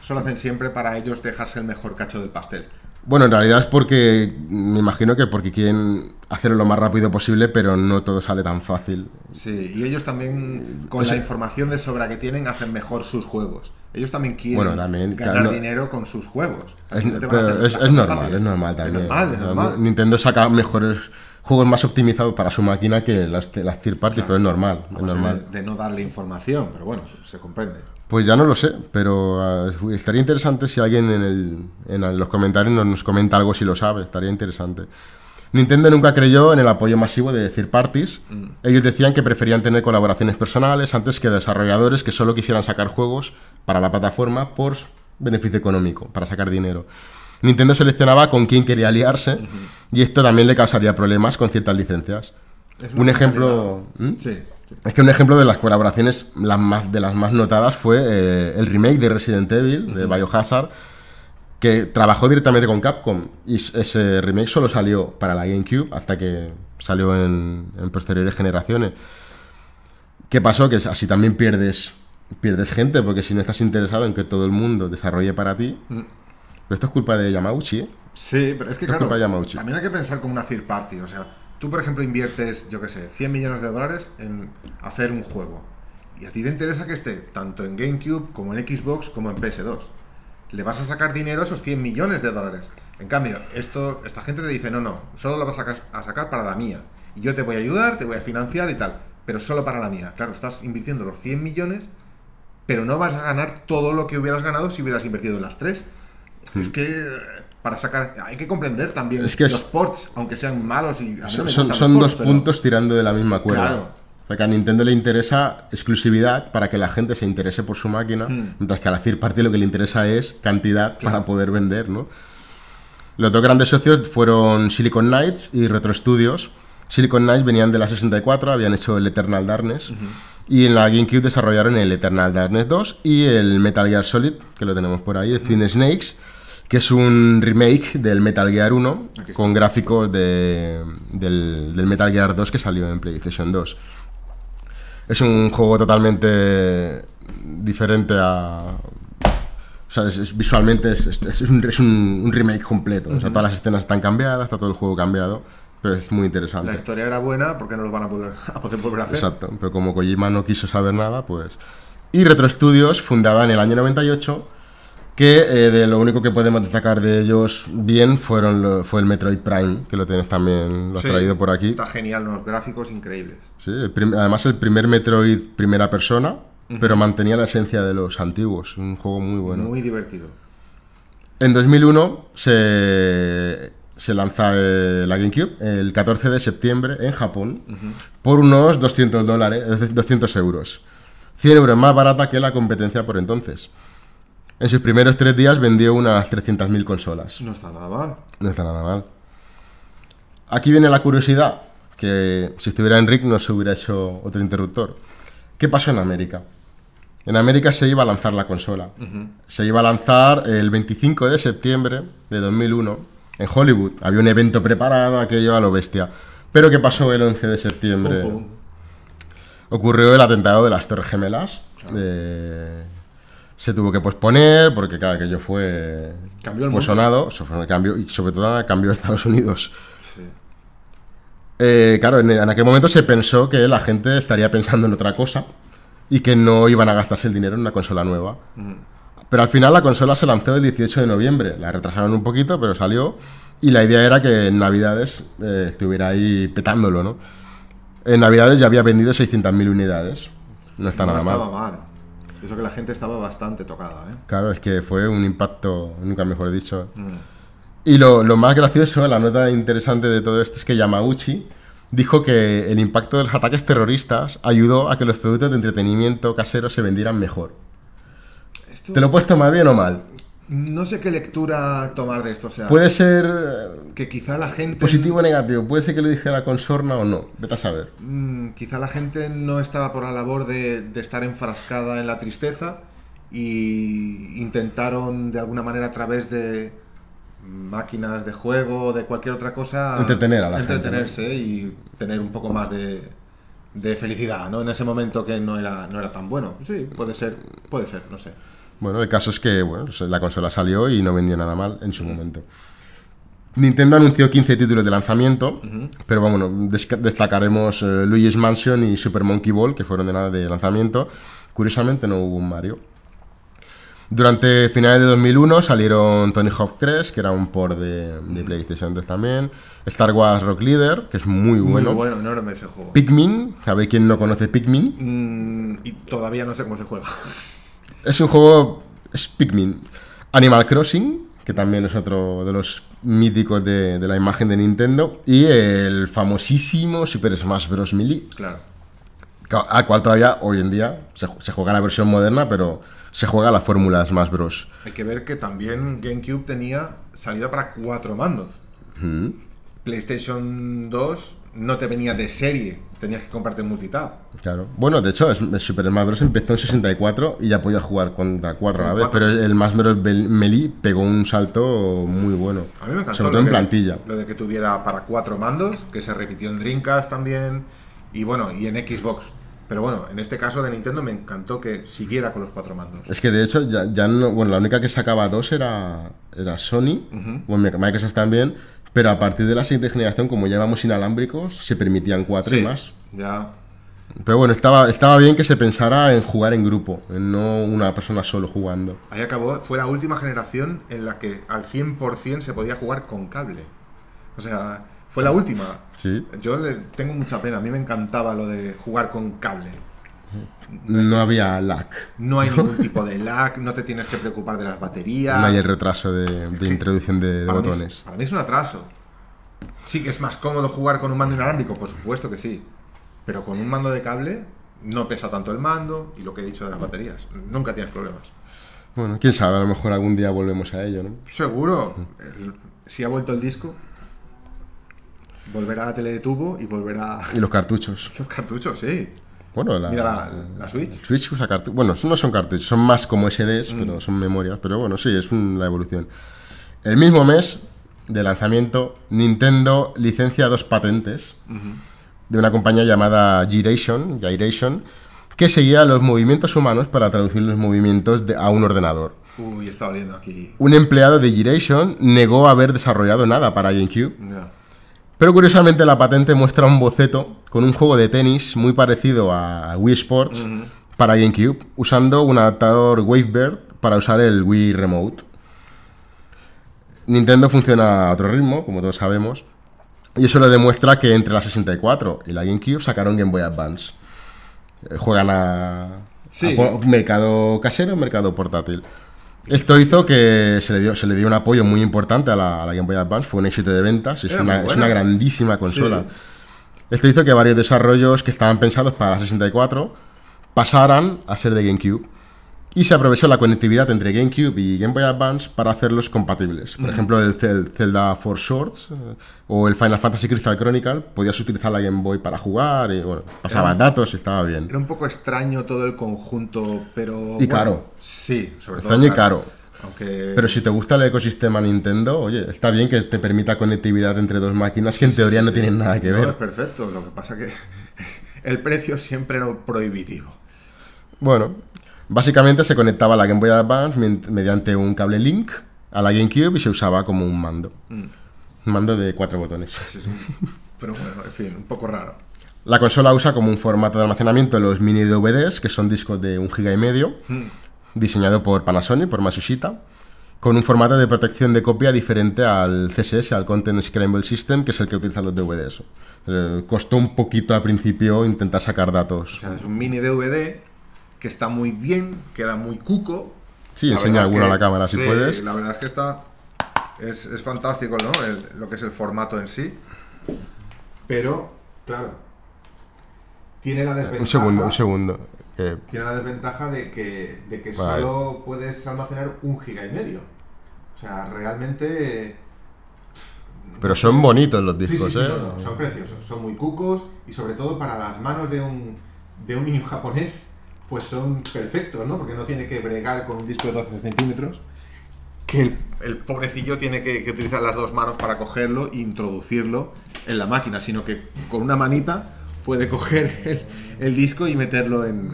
Eso lo hacen siempre para ellos dejarse el mejor cacho del pastel. Bueno, en realidad es porque me imagino que porque quieren hacerlo lo más rápido posible, pero no todo sale tan fácil. Sí, y ellos también eh, con la información de sobra que tienen hacen mejor sus juegos. Ellos también quieren ganar dinero con sus juegos. Es, normal, es normal también. Nintendo saca mejores juegos más optimizados para su máquina que las, las third party, pero es normal. Es normal. de no darle información, pero bueno, se comprende. Pues ya no lo sé, pero ah, estaría interesante si alguien en, los comentarios nos, comenta algo si lo sabe, estaría interesante. Nintendo nunca creyó en el apoyo masivo de decir parties. Mm. Ellos decían que preferían tener colaboraciones personales antes que desarrolladores que solo quisieran sacar juegos para la plataforma por beneficio económico, para sacar dinero. Nintendo seleccionaba con quién quería aliarse y esto también le causaría problemas con ciertas licencias. Un ejemplo... ¿Mm? Sí. Es que un ejemplo de las colaboraciones las más, de las más notadas fue eh, el remake de Resident Evil, de Biohazard, que trabajó directamente con Capcom. Y ese remake solo salió para la GameCube hasta que salió en, en posteriores generaciones. ¿Qué pasó? Que así también pierdes, pierdes gente, porque si no estás interesado en que todo el mundo desarrolle para ti, mm. esto es culpa de Yamauchi, ¿eh? Sí, pero es que claro, también hay que pensar como una third party, o sea tú, por ejemplo, inviertes, yo qué sé, 100 millones de dólares en hacer un juego. Y a ti te interesa que esté tanto en GameCube como en Xbox como en PS2. Le vas a sacar dinero a esos 100 millones de dólares. En cambio, esto, esta gente te dice, no, no, solo lo vas a, sacar para la mía. Y yo te voy a ayudar, te voy a financiar y tal, pero solo para la mía. Claro, estás invirtiendo los 100 millones, pero no vas a ganar todo lo que hubieras ganado si hubieras invertido en las tres. Es mm. que para sacar. Hay que comprender también es que los ports, aunque sean malos son, dos puntos tirando de la misma cuerda. Claro. a Nintendo le interesa exclusividad para que la gente se interese por su máquina, hmm. mientras que a la third party lo que le interesa es cantidad para poder vender, ¿no? Los dos grandes socios fueron Silicon Knights y Retro Studios. Silicon Knights venían de la 64, habían hecho el Eternal Darkness. Y en la GameCube desarrollaron el Eternal Darkness 2 y el Metal Gear Solid, que lo tenemos por ahí, el Thin Snakes que es un remake del Metal Gear 1 con gráficos de, del, Metal Gear 2 que salió en PlayStation 2. Es un juego totalmente diferente a... O sea, visualmente es, es un, un, remake completo. O sea, todas las escenas están cambiadas, está todo el juego cambiado. Pero es muy interesante. La historia era buena porque no lo van a poder, a poder volver a hacer. Exacto, pero como Kojima no quiso saber nada, pues... Y Retro Studios, fundada en el año 98, que eh, de lo único que podemos destacar de ellos bien fueron fue el Metroid Prime, que lo tienes también, lo has traído por aquí. Está genial, unos gráficos increíbles. Sí, además el primer Metroid primera persona, pero mantenía la esencia de los antiguos, un juego muy bueno. Muy divertido. En 2001 se, se lanza eh, la GameCube el 14 de septiembre en Japón por unos 200 200 euros. 100 euros más barata que la competencia por entonces. En sus primeros tres días vendió unas 300.000 consolas. No está nada mal. No está nada mal. Aquí viene la curiosidad, que si estuviera Enric no se hubiera hecho otro interruptor. ¿Qué pasó en América? En América se iba a lanzar la consola. Se iba a lanzar el 25 de septiembre de 2001 en Hollywood. Había un evento preparado, aquello a lo bestia. Pero ¿qué pasó el 11 de septiembre? Ocurrió el atentado de las Torres Gemelas. De se tuvo que posponer porque cada que yo fue cambió el fue sonado cambió, y sobre todo cambió de Estados Unidos sí. Eh, claro en, aquel momento se pensó que la gente estaría pensando en otra cosa y que no iban a gastarse el dinero en una consola nueva mm. pero al final la consola se lanzó el 18 de noviembre la retrasaron un poquito pero salió y la idea era que en navidades eh, estuviera ahí petándolo no en navidades ya había vendido 600.000 unidades no está nada mal. mal eso que la gente estaba bastante tocada, ¿eh? Claro, es que fue un impacto, nunca mejor dicho. Mm. Y lo, más gracioso, la nota interesante de todo esto es que Yamaguchi dijo que el impacto de los ataques terroristas ayudó a que los productos de entretenimiento casero se vendieran mejor. ¿Te lo he puesto más bien o mal? No sé qué lectura tomar de esto. O sea, puede ser. Que quizá la gente. Positivo o negativo. Puede ser que lo dijera con sorna o no. Vete a saber. Mm, quizá la gente no estaba por la labor de, estar enfrascada en la tristeza y intentaron de alguna manera a través de máquinas de juego o de cualquier otra cosa. entretenerse y tener un poco más de, de, felicidad, ¿no? En ese momento que no era, no era tan bueno. Sí, puede ser, puede ser, no sé. Bueno, el caso es que la consola salió y no vendió nada mal en su momento. Nintendo anunció 15 títulos de lanzamiento, pero vamos, destacaremos eh, Luigi's Mansion y Super Monkey Ball, que fueron de nada de lanzamiento. Curiosamente no hubo un Mario. Durante finales de 2001 salieron Tony Hawk 3, que era un por de, PlayStation 2 también. Star Wars Rock Leader, que es muy bueno. Muy bueno, enorme ese juego. Pikmin, a quién no conoce Pikmin. Mm, y todavía no sé cómo se juega. Es un juego. Es Pikmin. Animal Crossing, que también es otro de los míticos de, la imagen de Nintendo. Y el famosísimo Super Smash Bros. Melee. Claro. Al cual todavía hoy en día se, juega la versión moderna, pero se juega la fórmula Smash Bros. Hay que ver que también GameCube tenía salida para cuatro mandos. PlayStation 2 no te venía de serie, tenías que comprarte multitab. Claro. Bueno, de hecho, el Super Smash Bros. empezó en 64 y ya podía jugar con 4 a la vez, pero el Smash Bros. Melee pegó un salto muy bueno. Sobre todo en plantilla. Lo de que tuviera para 4 mandos, que se repitió en Dreamcast también, y bueno, y en Xbox. Pero bueno, en este caso de Nintendo me encantó que siguiera con los cuatro mandos. Es que de hecho, ya, ya no. Bueno, la única que sacaba dos era, era Sony, bueno Microsoft también pero a partir de la siguiente generación, como ya íbamos inalámbricos, se permitían cuatro y más. Ya. Pero bueno, estaba, estaba bien que se pensara en jugar en grupo, en no una persona solo jugando. Ahí acabó, fue la última generación en la que al 100% se podía jugar con cable. O sea, fue la última. Sí. Yo le tengo mucha pena, a mí me encantaba lo de jugar con cable no había lag. No hay ningún tipo de lag, no te tienes que preocupar de las baterías. No hay el retraso de, introducción de, botones. para mí es un atraso. Sí que es más cómodo jugar con un mando inalámbrico, por supuesto que sí. Pero con un mando de cable no pesa tanto el mando y lo que he dicho de las baterías. Nunca tienes problemas. Bueno, quién sabe, a lo mejor algún día volvemos a ello, ¿no? Seguro. Mm. si ha vuelto el disco, volverá a la tele de tubo y volverá... Y los cartuchos. Los cartuchos, sí. Bueno, la, la, Switch. Switch usa pues, cartuchos. Bueno, no son cartuchos, son más como SDs, mm. pero son memorias. Pero bueno, sí, es una evolución. El mismo mes de lanzamiento, Nintendo licencia dos patentes de una compañía llamada Giration, que seguía los movimientos humanos para traducir los movimientos de, a un ordenador. Uy, está oliendo aquí. Un empleado de Giration negó haber desarrollado nada para GameCube. Pero curiosamente la patente muestra un boceto con un juego de tenis muy parecido a Wii Sports para GameCube, usando un adaptador Wavebird para usar el Wii Remote. Nintendo funciona a otro ritmo, como todos sabemos, y eso lo demuestra que entre la 64 y la GameCube sacaron Game Boy Advance. Eh, juegan a, mercado casero, mercado portátil. Esto hizo que se le dio, se le dio un apoyo muy importante a la, Game Boy Advance, fue un éxito de ventas, es, una, grandísima consola. Esto hizo que varios desarrollos que estaban pensados para la 64 pasaran a ser de GameCube y se aprovechó la conectividad entre GameCube y Game Boy Advance para hacerlos compatibles. Por ejemplo, el, Zelda Four Swords eh, o el Final Fantasy Crystal Chronicle podías utilizar la Game Boy para jugar y bueno, datos y estaba bien. Era un poco extraño todo el conjunto, pero. Y caro. Sí, sobre todo. Extraño y caro. Aunque... Pero si te gusta el ecosistema Nintendo, oye, está bien que te permita conectividad entre dos máquinas que en teoría no tienen nada que ver. es perfecto, lo que pasa que el precio siempre era prohibitivo. Bueno, Básicamente se conectaba la Game Boy Advance mediante un cable link a la GameCube y se usaba como un mando. Mm. Un mando de cuatro botones. pero bueno, en fin, un poco raro. La consola usa como un formato de almacenamiento los mini DVDs, que son discos de un giga y medio, mm. diseñado por Panasonic, por Masushita con un formato de protección de copia diferente al CSS, al Content Scramble System, que es el que utilizan los DVDs. Eh, costó un poquito al principio intentar sacar datos. O sea, es un mini DVD que está muy bien, queda muy cuco. Sí, enseña alguna a la cámara si puedes. La verdad es que está. Es, fantástico, ¿no? lo que es el formato en sí. Pero, claro. Tiene la desventaja. Un segundo, un segundo. Tiene la desventaja de que, de que solo puedes almacenar un giga y medio. O sea, realmente. Pero son bonitos los discos, ¿eh? son preciosos, son muy cucos y sobre todo para las manos de un, de un niño japonés pues son perfectos, ¿no? Porque no tiene que bregar con un disco de 12 centímetros, que el, pobrecillo tiene que, utilizar las dos manos para cogerlo e introducirlo en la máquina, sino que con una manita puede coger el, disco y meterlo en,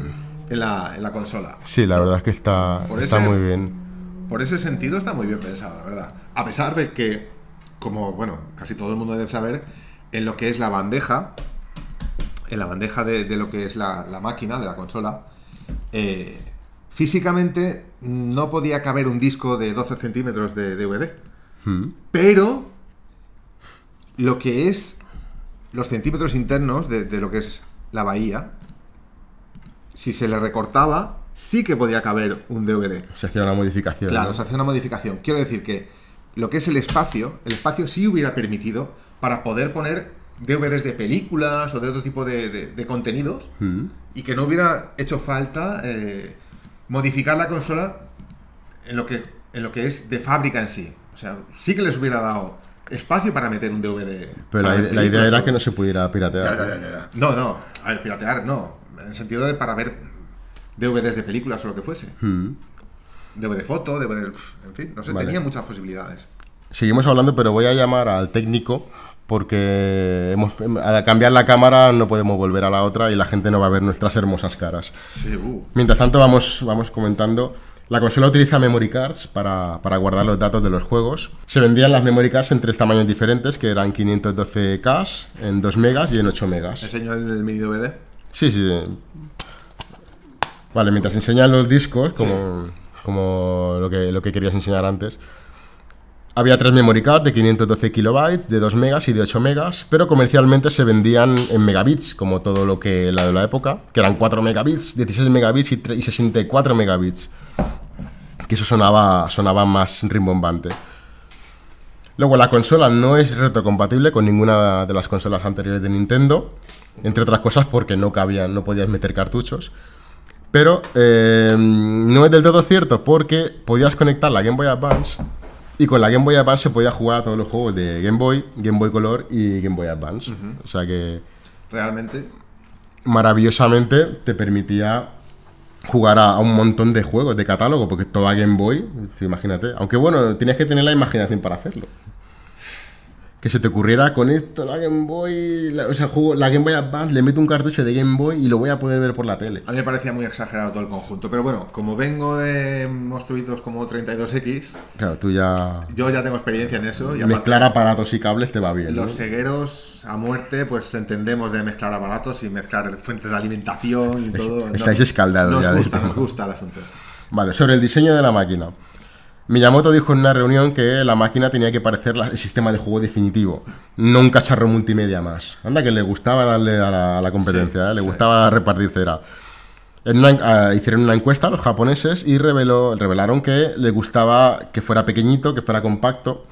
la, consola. Sí, la verdad es que está, está muy bien. Por ese sentido está muy bien pensado, la verdad. A pesar de que, como bueno, casi todo el mundo debe saber, en lo que es la bandeja, en la bandeja de, lo que es la máquina, de la consola, eh, físicamente no podía caber un disco de 12 centímetros de DVD. Hmm. Pero lo que es los centímetros internos de, lo que es la bahía, si se le recortaba, sí que podía caber un DVD. Se hacía una modificación. Claro, se hacía una modificación. Quiero decir que lo que es el espacio, el espacio sí hubiera permitido para poder poner DVDs de películas o de otro tipo de, contenidos mm. y que no hubiera hecho falta eh, modificar la consola en lo, que, en lo que es de fábrica en sí. O sea, sí que les hubiera dado espacio para meter un DVD. Pero la, idea era que no se pudiera piratear. no, no, a ver, piratear no. En el sentido de para ver DVDs de películas o lo que fuese. ¿Mm? DVD foto, DVD... En fin, no sé, tenía muchas posibilidades. Seguimos hablando, pero voy a llamar al técnico porque al cambiar la cámara no podemos volver a la otra y la gente no va a ver nuestras hermosas caras. Uh. Mientras tanto vamos, vamos comentando. La consola utiliza memory cards para, guardar los datos de los juegos. Se vendían las memory cards en tres tamaños diferentes, que eran 512K, en 2 megas y en 8 megas. ¿Enseñó el mini DVD? Sí, sí. Vale, mientras enseñan los discos, como, como lo que querías enseñar antes, había tres memory cards de 512 kilobytes, de 2 megas y de 8 megas, pero comercialmente se vendían en megabits, como todo lo que la de la época, que eran 4 megabits, 16 megabits y, 64 megabits. Que eso sonaba, sonaba más rimbombante. Luego, la consola no es retrocompatible con ninguna de las consolas anteriores de Nintendo, entre otras cosas porque no cabían, no podías meter cartuchos. Pero eh, no es del todo cierto porque podías conectar la Game Boy Advance y con la Game Boy Advance se podía jugar a todos los juegos de Game Boy, Game Boy Color y Game Boy Advance. O sea que. Realmente. Maravillosamente te permitía jugar a, un montón de juegos de catálogo, porque toda Game Boy, imagínate. Aunque bueno, tienes que tener la imaginación para hacerlo que se te ocurriera con esto la Game Boy, o sea, juego la Game Boy Advance, le meto un cartucho de Game Boy y lo voy a poder ver por la tele. A mí me parecía muy exagerado todo el conjunto, pero bueno, como vengo de monstruitos como 32X, claro, tú ya yo ya tengo experiencia en eso y mezclar aparatos y cables te va bien. Los cegueros a muerte, pues entendemos de mezclar aparatos y mezclar fuentes de alimentación y todo. Estáis no, escaldados nos Gusta, nos gusta el asunto. Vale, sobre el diseño de la máquina. Miyamoto dijo en una reunión que la máquina tenía que parecer el sistema de juego definitivo, no un cacharro multimedia más. Anda, que le gustaba darle a la, competencia, ¿eh? le gustaba repartir cera. Ah, hicieron una encuesta a los japoneses y reveló, revelaron que le gustaba que fuera pequeñito, que fuera compacto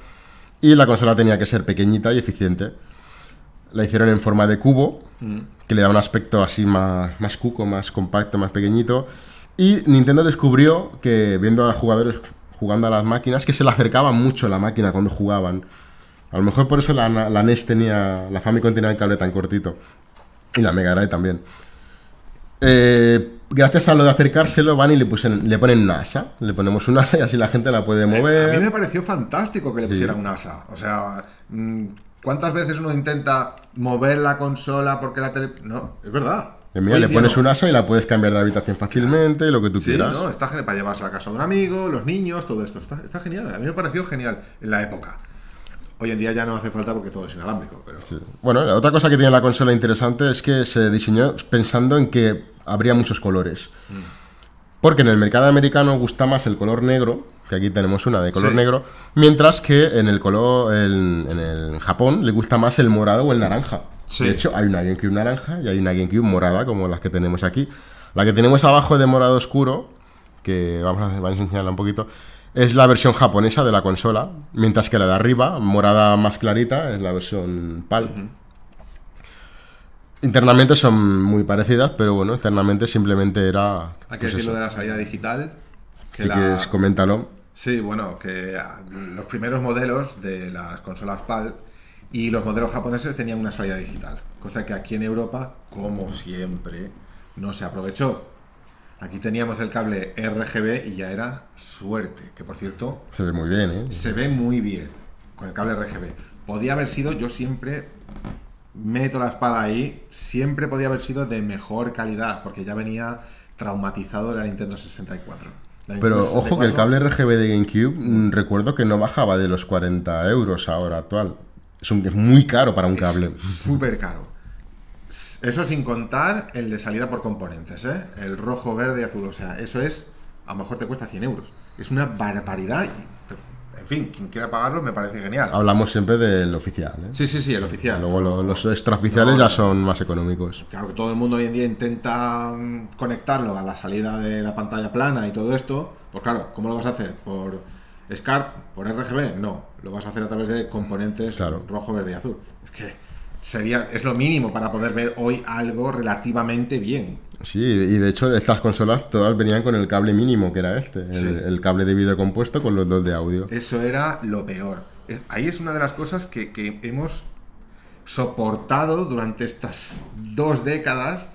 y la consola tenía que ser pequeñita y eficiente. La hicieron en forma de cubo, mm. que le da un aspecto así más, más cuco, más compacto, más pequeñito. Y Nintendo descubrió que viendo a los jugadores jugando a las máquinas, que se le acercaba mucho la máquina cuando jugaban. A lo mejor por eso la, NES tenía, la Famicom tenía el cable tan cortito. Y la Mega Drive también. Eh, gracias a lo de acercárselo, van y le, pusen. le ponen una asa. Le ponemos una asa y así la gente la puede mover. Eh, a mí me pareció fantástico que le pusieran una asa. O sea, mm, ¿cuántas veces uno intenta mover la consola porque la tele... No, es verdad. Eh, le pones un asa y la puedes cambiar de habitación fácilmente, lo que tú quieras. está genial para llevarse a la casa de un amigo, los niños, todo esto. Está, genial. A mí me pareció genial en la época. Hoy en día ya no hace falta porque todo es inalámbrico. Pero... Bueno, la otra cosa que tiene la consola interesante es que se diseñó pensando en que habría muchos colores. Mm. Porque en el mercado americano gusta más el color negro aquí tenemos una de color negro, mientras que en el color, en, el Japón, le gusta más el morado o el naranja. De hecho, hay una GameCube naranja y hay una GameCube morada, como las que tenemos aquí. La que tenemos abajo de morado oscuro, que vamos a, enseñarla un poquito, es la versión japonesa de la consola, mientras que la de arriba, morada más clarita, es la versión PAL. Internamente son muy parecidas, pero bueno, internamente simplemente era... Aquí que pues de la salida digital. Que, la... que es, coméntalo. Sí, bueno, que ah, los primeros modelos de las consolas PAL y los modelos japoneses tenían una salida digital, cosa que aquí en Europa, como siempre, no se aprovechó. Aquí teníamos el cable RGB y ya era suerte, que por cierto... Se ve muy bien, ¿eh? Se ve muy bien con el cable RGB. Podía haber sido, yo siempre meto la espada ahí, siempre podía haber sido de mejor calidad, porque ya venía traumatizado la Nintendo 64. Pero ojo que el cable RGB de GameCube, mm, recuerdo que no bajaba de los 40 euros ahora actual. Es, muy caro para un cable. Súper caro. Eso sin contar el de salida por componentes, ¿eh? El rojo, verde y azul. O sea, eso es. A lo mejor te cuesta 100 euros. Es una barbaridad en fin, quien quiera pagarlo me parece genial. Hablamos siempre del oficial. ¿eh? Sí, sí, sí, el oficial. Luego los, extraoficiales ya son más económicos. Claro que todo el mundo hoy en día intenta mm, conectarlo a la salida de la pantalla plana y todo esto. Pues claro, ¿cómo lo vas a hacer? ¿Por SCART? ¿Por RGB? No, lo vas a hacer a través de componentes rojo, verde y azul. Es que sería, es lo mínimo para poder ver hoy algo relativamente bien. Sí, y de hecho estas consolas todas venían con el cable mínimo, que era este, el, cable de video compuesto con los dos de audio. Eso era lo peor. Ahí es una de las cosas que, hemos soportado durante estas dos décadas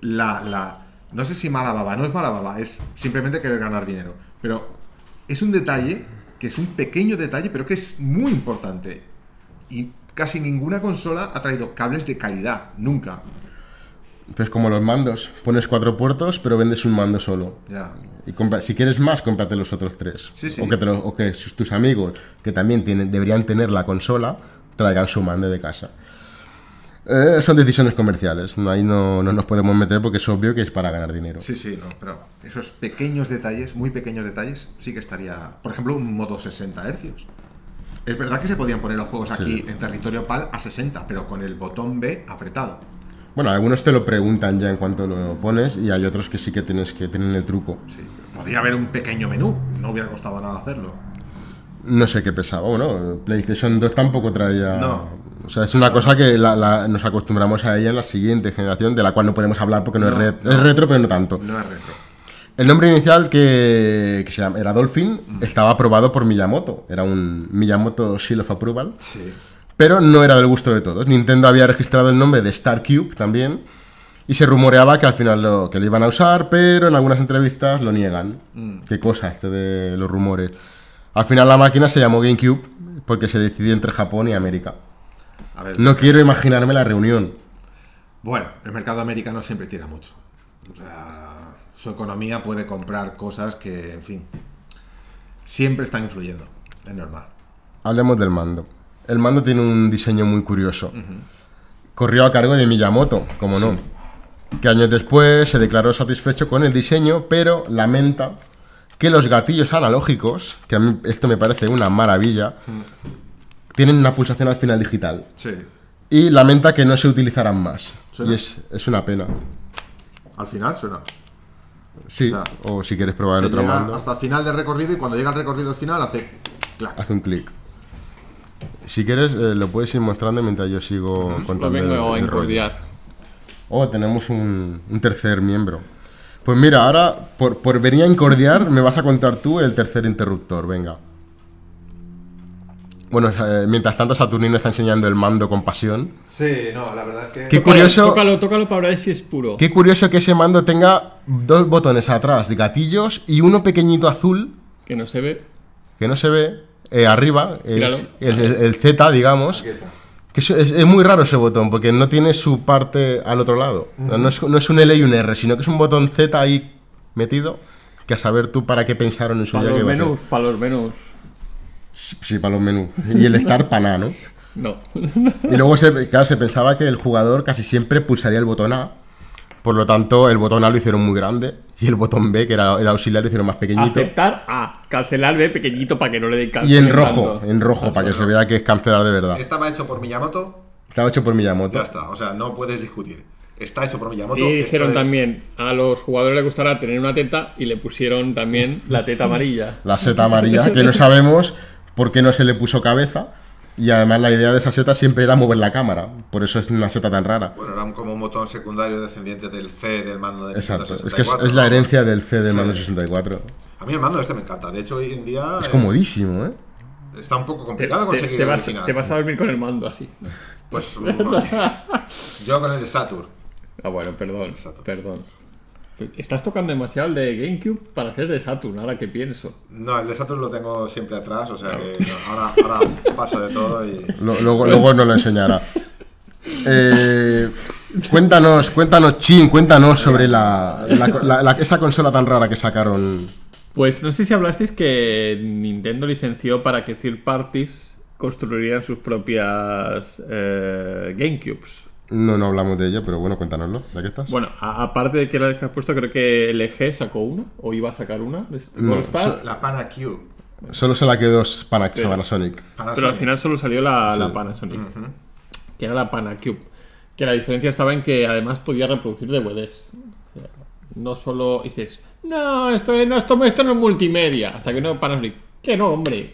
la, No sé si mala baba, no es mala baba, es simplemente querer ganar dinero. Pero es un detalle, que es un pequeño detalle, pero que es muy importante. Y casi ninguna consola ha traído cables de calidad, nunca. Pues como los mandos, pones cuatro puertos pero vendes un mando solo. Ya. Y si quieres más, cómprate los otros tres. O que, tus amigos, que también tienen, deberían tener la consola, traigan su mando de casa. Eh, son decisiones comerciales, ahí no, no, nos podemos meter porque es obvio que es para ganar dinero. Sí, sí, no, pero esos pequeños detalles, muy pequeños detalles, sí que estaría, por ejemplo, un modo 60 Hz Es verdad que se podían poner los juegos aquí en territorio PAL a 60, pero con el botón B apretado. Bueno, algunos te lo preguntan ya en cuanto lo pones y hay otros que sí que tienes que tener el truco. Sí, podría haber un pequeño menú, no hubiera costado nada hacerlo. No sé qué pesaba, bueno, PlayStation 2 tampoco traía... No. O sea, es una cosa que nos acostumbramos a ella en la siguiente generación, de la cual no podemos hablar porque no, es, retro, pero no tanto. No es retro. El nombre inicial que, se llama, era Dolphin, estaba aprobado por Miyamoto. Era un Miyamoto Seal of Approval. Sí. Pero no era del gusto de todos. Nintendo había registrado el nombre de Star Cube también. Y se rumoreaba que al final lo, que iban a usar, pero en algunas entrevistas lo niegan. Mm. Qué cosa este de los rumores. Al final la máquina se llamó GameCube porque se decidió entre Japón y América. no quiero imaginarme la reunión. Bueno, el mercado americano siempre tira mucho. O sea, su economía puede comprar cosas que, en fin, siempre están influyendo. Es normal. Hablemos del mando. El mando tiene un diseño muy curioso. Corrió a cargo de Miyamoto, como no. Que años después se declaró satisfecho con el diseño, pero lamenta que los gatillos analógicos, que a mí esto me parece una maravilla, tienen una pulsación al final digital. Sí. Y lamenta que no se utilizarán más. Y es, una pena. Al final suena. Sí, o, si quieres probar el otro mando. Hasta el final del recorrido y cuando llega al recorrido final hace Hace un clic. Si quieres, eh, lo puedes ir mostrando mientras yo sigo contando. Lo el, a Oh, tenemos un, tercer miembro. Pues mira, ahora, por, por venir a incordiar, me vas a contar tú el tercer interruptor, venga. Bueno, eh, mientras tanto Saturnino está enseñando el mando con pasión. Sí, no, la verdad es que... Qué curioso... Tócalo, para ver si es puro. Qué curioso que ese mando tenga dos botones atrás, De gatillos, y uno pequeñito azul... Que no se ve. Que no se ve, eh, arriba, el, el, Z, digamos. Que es, muy raro ese botón, porque no tiene su parte al otro lado. no, es, un L y un R, sino que es un botón Z ahí metido, que a saber tú para qué pensaron en su para Los menús, para los menús. Sí, para los menús. Y el start para ¿no? No. y luego, se, se pensaba que el jugador casi siempre pulsaría el botón A. Por lo tanto, el botón A lo hicieron muy grande y el botón B, que era el auxiliar, hicieron más pequeñito. Aceptar A, ah, cancelar B pequeñito para que no le den Y en rojo, en rojo, para que se vea que es cancelar de verdad. Estaba hecho por Miyamoto. Estaba hecho por Miyamoto. Ya está, o sea, no puedes discutir. Está hecho por Miyamoto. Y dijeron también, a los jugadores les gustará tener una teta y le pusieron también la teta amarilla. La seta amarilla, que no sabemos por qué no se le puso cabeza y además la idea de esa seta siempre era mover la cámara, por eso es una seta tan rara. Bueno, era como un botón secundario descendiente del C del mando de Exacto, es que es, la herencia del C del mando 64. A mí el mando este me encanta, de hecho hoy en día... Es, es... comodísimo, ¿eh? Está un poco complicado conseguirlo te, te vas, a dormir con el mando así. Pues yo con el de Saturn. Ah, bueno, perdón, perdón. Pues, estás tocando demasiado el de GameCube para hacer de Saturn, ahora que pienso. No, el de Saturn lo tengo siempre atrás, o sea que ahora, paso de todo y. luego, luego nos lo enseñará. Eh, cuéntanos, cuéntanos, Chin, cuéntanos sobre la, la, esa consola tan rara que sacaron. Pues no sé si hablasteis que Nintendo licenció para que third parties construirían sus propias eh, GameCubes. No, no hablamos de ella, pero bueno, cuéntanoslo, ¿de estás. Bueno, aparte de que la que has puesto, creo que LG e sacó una, o iba a sacar una. Este, no, está la Panacube. Solo se la quedó dos, Panasonic. Pero al final solo salió la, Panasonic, que era la PanaCube. Que la diferencia estaba en que además podía reproducir DVDs. no solo dices, no, esto, no, esto, esto no es multimedia, hasta que no Panasonic. Que no, hombre,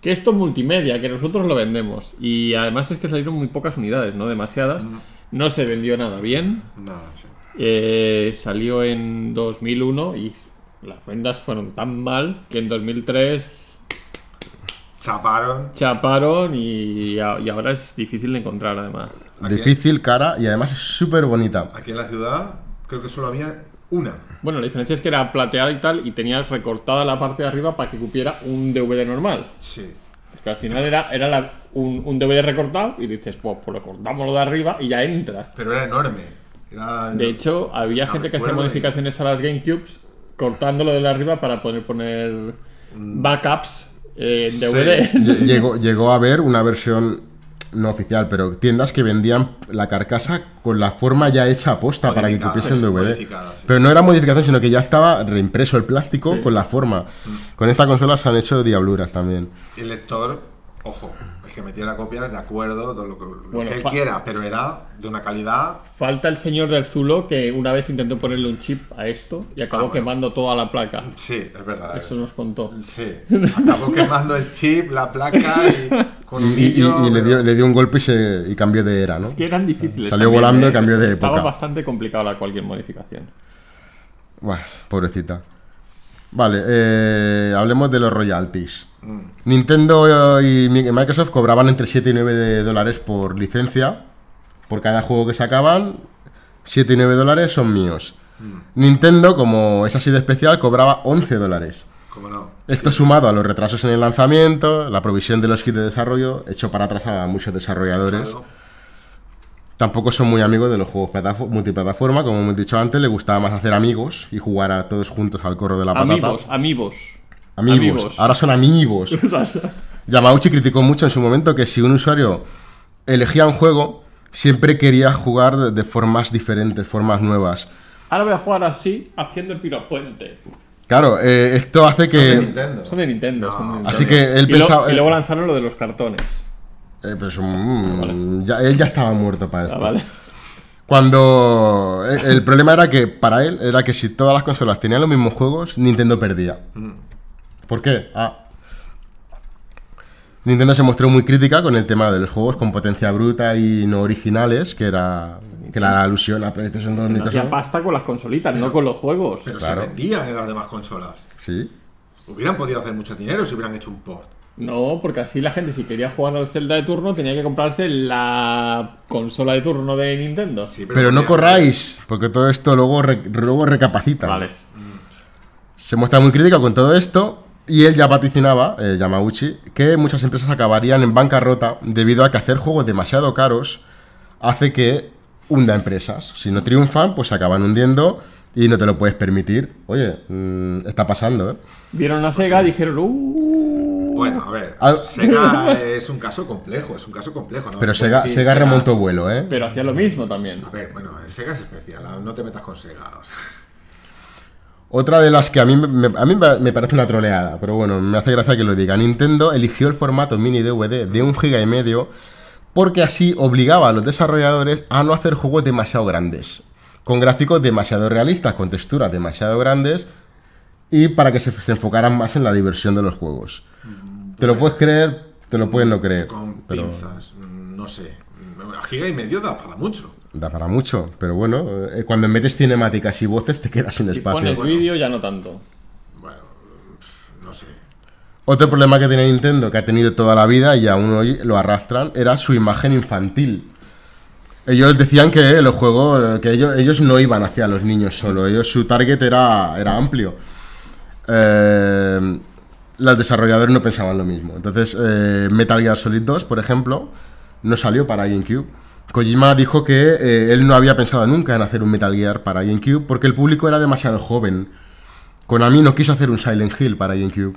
que esto multimedia, que nosotros lo vendemos. Y además es que salieron muy pocas unidades, no demasiadas. Mm. No, se vendió nada bien. Nada, sí. eh, salió en 2001 y las ventas fueron tan mal que en 2003 Chaparon. Chaparon y, y, ahora es difícil de encontrar además. Difícil, cara y además es súper bonita. Aquí en la ciudad creo que solo había una. Bueno, la diferencia es que era plateada y tal, y tenías recortada la parte de arriba para que cupiera un DVD normal. Sí. Porque al final era, era un, DVD recortado y dices, pues, pues lo cortamos lo de arriba y ya entra Pero era enorme. de hecho, había gente que hacía modificaciones a las GameCubes cortándolo de arriba para poder poner mm. backups en DVD. Llegó, llegó a haber una versión no oficial, pero tiendas que vendían la carcasa con la forma ya hecha aposta para que tuviesen DVD. Pero no era modificación, sino que ya estaba reimpreso el plástico con la forma. Mm. Con esta consola se han hecho diabluras también. El lector, ojo, que metiera copias de acuerdo, todo lo, que, él quiera, pero era de una calidad. Falta el señor del Zulo que una vez intentó ponerle un chip a esto y acabó ah, quemando toda la placa. Sí, es verdad. Eso nos contó. Sí, acabó quemando el chip, la placa y. le, dio, un golpe y, se, cambió de era, ¿no? Es que eran difíciles. Salió volando y ¿eh? cambió de época. Estaba bastante complicado la cualquier modificación. pobrecita. Vale, eh, hablemos de los royalties. Nintendo y Microsoft cobraban entre 7 y 9 dólares por licencia. Por cada juego que sacaban, 7 y 9 dólares son míos. Mm. Nintendo, como es así de especial, cobraba 11 dólares. Esto sumado a los retrasos en el lanzamiento, la provisión de los kits de desarrollo, hecho para atrás a muchos desarrolladores. Tampoco son muy amigos de los juegos multiplataforma, como hemos dicho antes, le gustaba más hacer amigos y jugar a todos juntos al corro de la patata. Amigos, amigos. Amigos. Ahora son amigos. Yamauchi criticó mucho en su momento que si un usuario elegía un juego, siempre quería jugar de formas diferentes, formas nuevas. Ahora voy a jugar así, haciendo el piropuente. Claro, eh, esto hace que. Son de Nintendo. Son de Nintendo. Así que luego lanzaron lo de los cartones. Eh, pues, mm, ah, ya, él ya estaba muerto para ah, esto. Cuando. Eh, el problema era que para él era que si todas las consolas tenían los mismos juegos, Nintendo perdía. Mm. ¿Por qué? Ah. Nintendo se mostró muy crítica con el tema de los juegos con potencia bruta y no originales, que era que la alusión a PlayStation 2 Nintendo. Hacía pasta con las consolitas, no con los juegos. Pero claro. se vendían en las demás consolas. Sí. Hubieran podido hacer mucho dinero si hubieran hecho un port. No, porque así la gente, si quería jugar al Zelda de turno, tenía que comprarse la consola de turno de Nintendo. pero, no corráis, porque todo esto luego, luego recapacita. Vale. Se muestra muy crítica con todo esto, y él ya vaticinaba, eh, Yamauchi, que muchas empresas acabarían en bancarrota debido a que hacer juegos demasiado caros hace que hunda empresas. Si no triunfan, pues se acaban hundiendo y no te lo puedes permitir. Oye, mm, está pasando, ¿eh? Vieron a Sega, dijeron, uh". Bueno, a ver, Sega es un caso complejo, es un caso complejo. Pero Sega, Sega, remontó vuelo, ¿eh? Pero hacía lo mismo también. A ver, bueno, Sega es especial, no te metas con Sega. O sea. Otra de las que a mí, me, a mí me parece una troleada, pero bueno, me hace gracia que lo diga. Nintendo eligió el formato mini DVD de un giga y medio porque así obligaba a los desarrolladores a no hacer juegos demasiado grandes, con gráficos demasiado realistas, con texturas demasiado grandes y para que se, enfocaran más en la diversión de los juegos. Mm, te lo pues, puedes creer, te lo puedes no mm, creer. Con pinzas, mm, no sé. A giga y medio da para mucho da para mucho, pero bueno, eh, cuando metes cinemáticas y voces te quedas sin si espacio. pones vídeo ya no tanto. Bueno, no sé. Otro problema que tiene Nintendo, que ha tenido toda la vida y aún hoy lo arrastran, era su imagen infantil. Ellos decían que los juegos eh, que ellos, ellos no iban hacia los niños solo, ellos su target era, era amplio. Eh, los desarrolladores no pensaban lo mismo. Entonces, Metal Gear Solid 2, por ejemplo, no salió para GameCube Kojima dijo que eh, él no había pensado nunca en hacer un Metal Gear para GameCube porque el público era demasiado joven. Konami no quiso hacer un Silent Hill para GameCube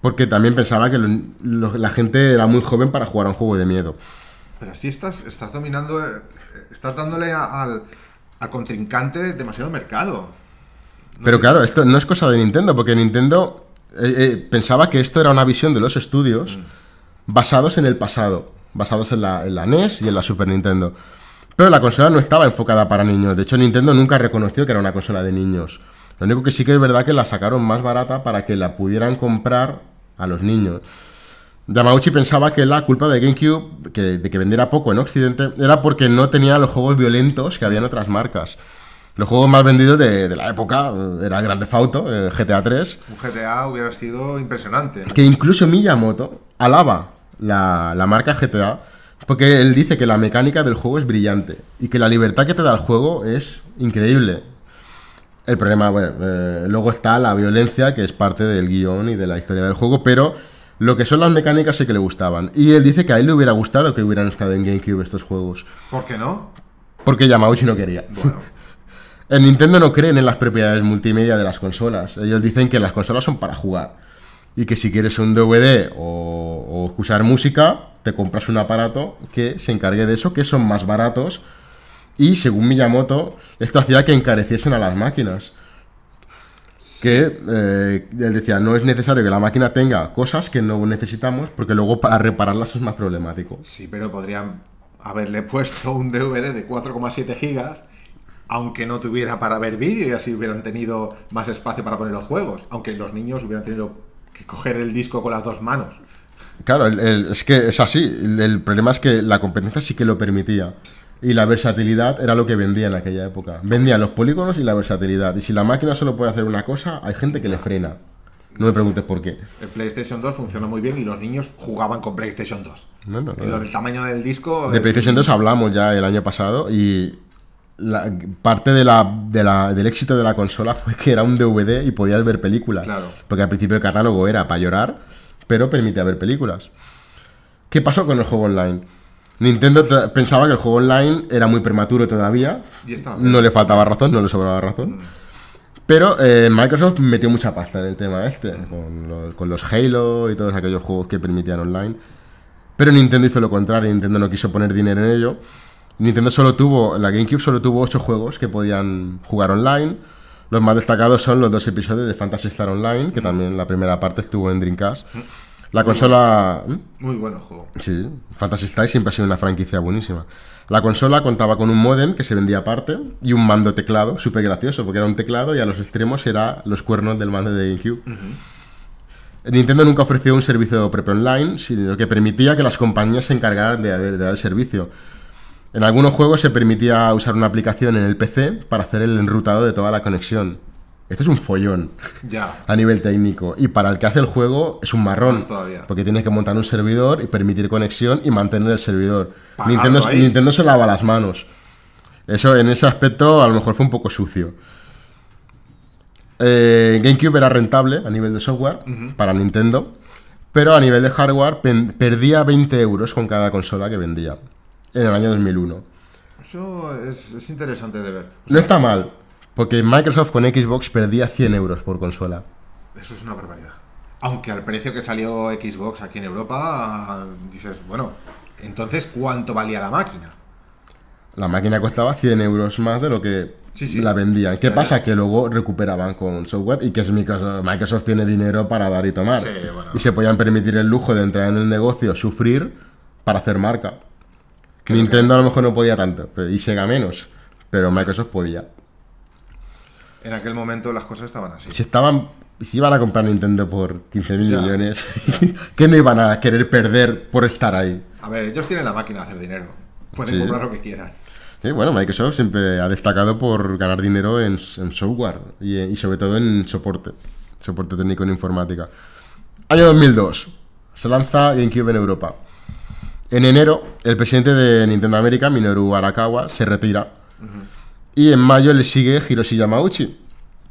porque también pensaba que la gente era muy joven para jugar a un juego de miedo. Pero si estás, dominando, eh, estás dándole al contrincante demasiado mercado. Pero claro, esto no es cosa de Nintendo porque Nintendo eh, pensaba que esto era una visión de los estudios mm. basados en el pasado basados en la, NES y en la Super Nintendo. Pero la consola no estaba enfocada para niños. De hecho, Nintendo nunca reconoció que era una consola de niños. Lo único que sí que es verdad que la sacaron más barata para que la pudieran comprar a los niños. Yamauchi pensaba que la culpa de GameCube, de que vendiera poco en Occidente, era porque no tenía los juegos violentos que había en otras marcas. Los juegos más vendidos de, la época eh, era Grand Theft Auto, eh, GTA 3. Un GTA hubiera sido impresionante. Que incluso Miyamoto alaba la, marca GTA, porque él dice que la mecánica del juego es brillante y que la libertad que te da el juego es increíble. El problema, bueno, eh, luego está la violencia, que es parte del guión y de la historia del juego, pero lo que son las mecánicas sí que le gustaban. Y él dice que a él le hubiera gustado que hubieran estado en GameCube estos juegos. ¿Por qué no? Porque Yamauchi no quería. en Nintendo no creen en las propiedades multimedia de las consolas. Ellos dicen que las consolas son para jugar y que si quieres un DVD o, usar escuchar música, te compras un aparato que se encargue de eso, que son más baratos. Y según Miyamoto, esto hacía que encareciesen a las máquinas. Que eh, él decía, no es necesario que la máquina tenga cosas que no necesitamos, porque luego para repararlas es más problemático. Sí, pero podrían haberle puesto un DVD de 4,7 gigas, aunque no tuviera para ver vídeo y así hubieran tenido más espacio para poner los juegos, aunque los niños hubieran tenido que coger el disco con las dos manos. Claro, es que es así. El, problema es que la competencia sí que lo permitía. Y la versatilidad era lo que vendía en aquella época. Vendían los polígonos y la versatilidad. Y si la máquina solo puede hacer una cosa, hay gente que le frena. No me preguntes por qué. El PlayStation 2 funcionó muy bien y los niños jugaban con PlayStation 2. No, no, lo del tamaño del disco. De PlayStation 2 hablamos ya el año pasado y parte del éxito de la consola fue que era un DVD y podías ver películas. Porque al principio el catálogo era para llorar, pero permitía ver películas. ¿Qué pasó con el juego online? Nintendo pensaba que el juego online era muy prematuro todavía. no le faltaba razón, no le sobraba razón. Mm. Pero eh, Microsoft metió mucha pasta en el tema este, con, los, con los Halo y todos aquellos juegos que permitían online. Pero Nintendo hizo lo contrario, Nintendo no quiso poner dinero en ello Nintendo solo tuvo, la GameCube solo tuvo 8 juegos que podían jugar online. Los más destacados son los dos episodios de Fantasy Star Online, que también la primera parte estuvo en Dreamcast. Mm. La consola. ¿Mm? Muy bueno el juego. Sí, Fantasy Star siempre ha sido una franquicia buenísima. La consola contaba con un modem que se vendía aparte y un mando teclado, súper gracioso, porque era un teclado y a los extremos eran los cuernos del mando de GameCube. Nintendo nunca ofreció un servicio propio online, sino que permitía que las compañías se encargaran de dar el servicio. En algunos juegos se permitía usar una aplicación en el PC para hacer el enrutado de toda la conexión. Esto es un follón ya. a nivel técnico. Y para el que hace el juego es un marrón. Porque tienes que montar un servidor y permitir conexión y mantener el servidor. Nintendo, Nintendo, se lava las manos. Eso en ese aspecto a lo mejor fue un poco sucio. Eh, GameCube era rentable a nivel de software para Nintendo, pero a nivel de hardware perdía 20 euros con cada consola que vendía en el año 2001. Eso es, interesante de ver. no está mal, porque Microsoft con Xbox perdía 100 euros por consola. Eso es una barbaridad. Aunque al precio que salió Xbox aquí en Europa, dices, bueno, entonces, ¿cuánto valía la máquina? La máquina costaba 100 euros más de lo que la vendían. ¿Qué pasa? Que luego recuperaban con software y que Microsoft, Microsoft tiene dinero para dar y tomar. Y se podían permitir el lujo de entrar en el negocio, sufrir para hacer marca. Nintendo a lo mejor no podía tanto, y Sega menos, pero Microsoft podía. En aquel momento las cosas estaban así. Si estaban, si iban a comprar Nintendo por 15.000 millones, ¿qué no iban a querer perder por estar ahí? A ver, ellos tienen la máquina de hacer dinero. Pueden comprar lo que quieran. Sí, bueno, Microsoft siempre ha destacado por ganar dinero en, software y, eh, y, sobre todo en soporte, soporte técnico en informática. Año 2002, se lanza GameCube en Europa. En enero, el presidente de Nintendo América, Minoru Arakawa, se retira. Y en mayo le sigue Hiroshi Yamauchi,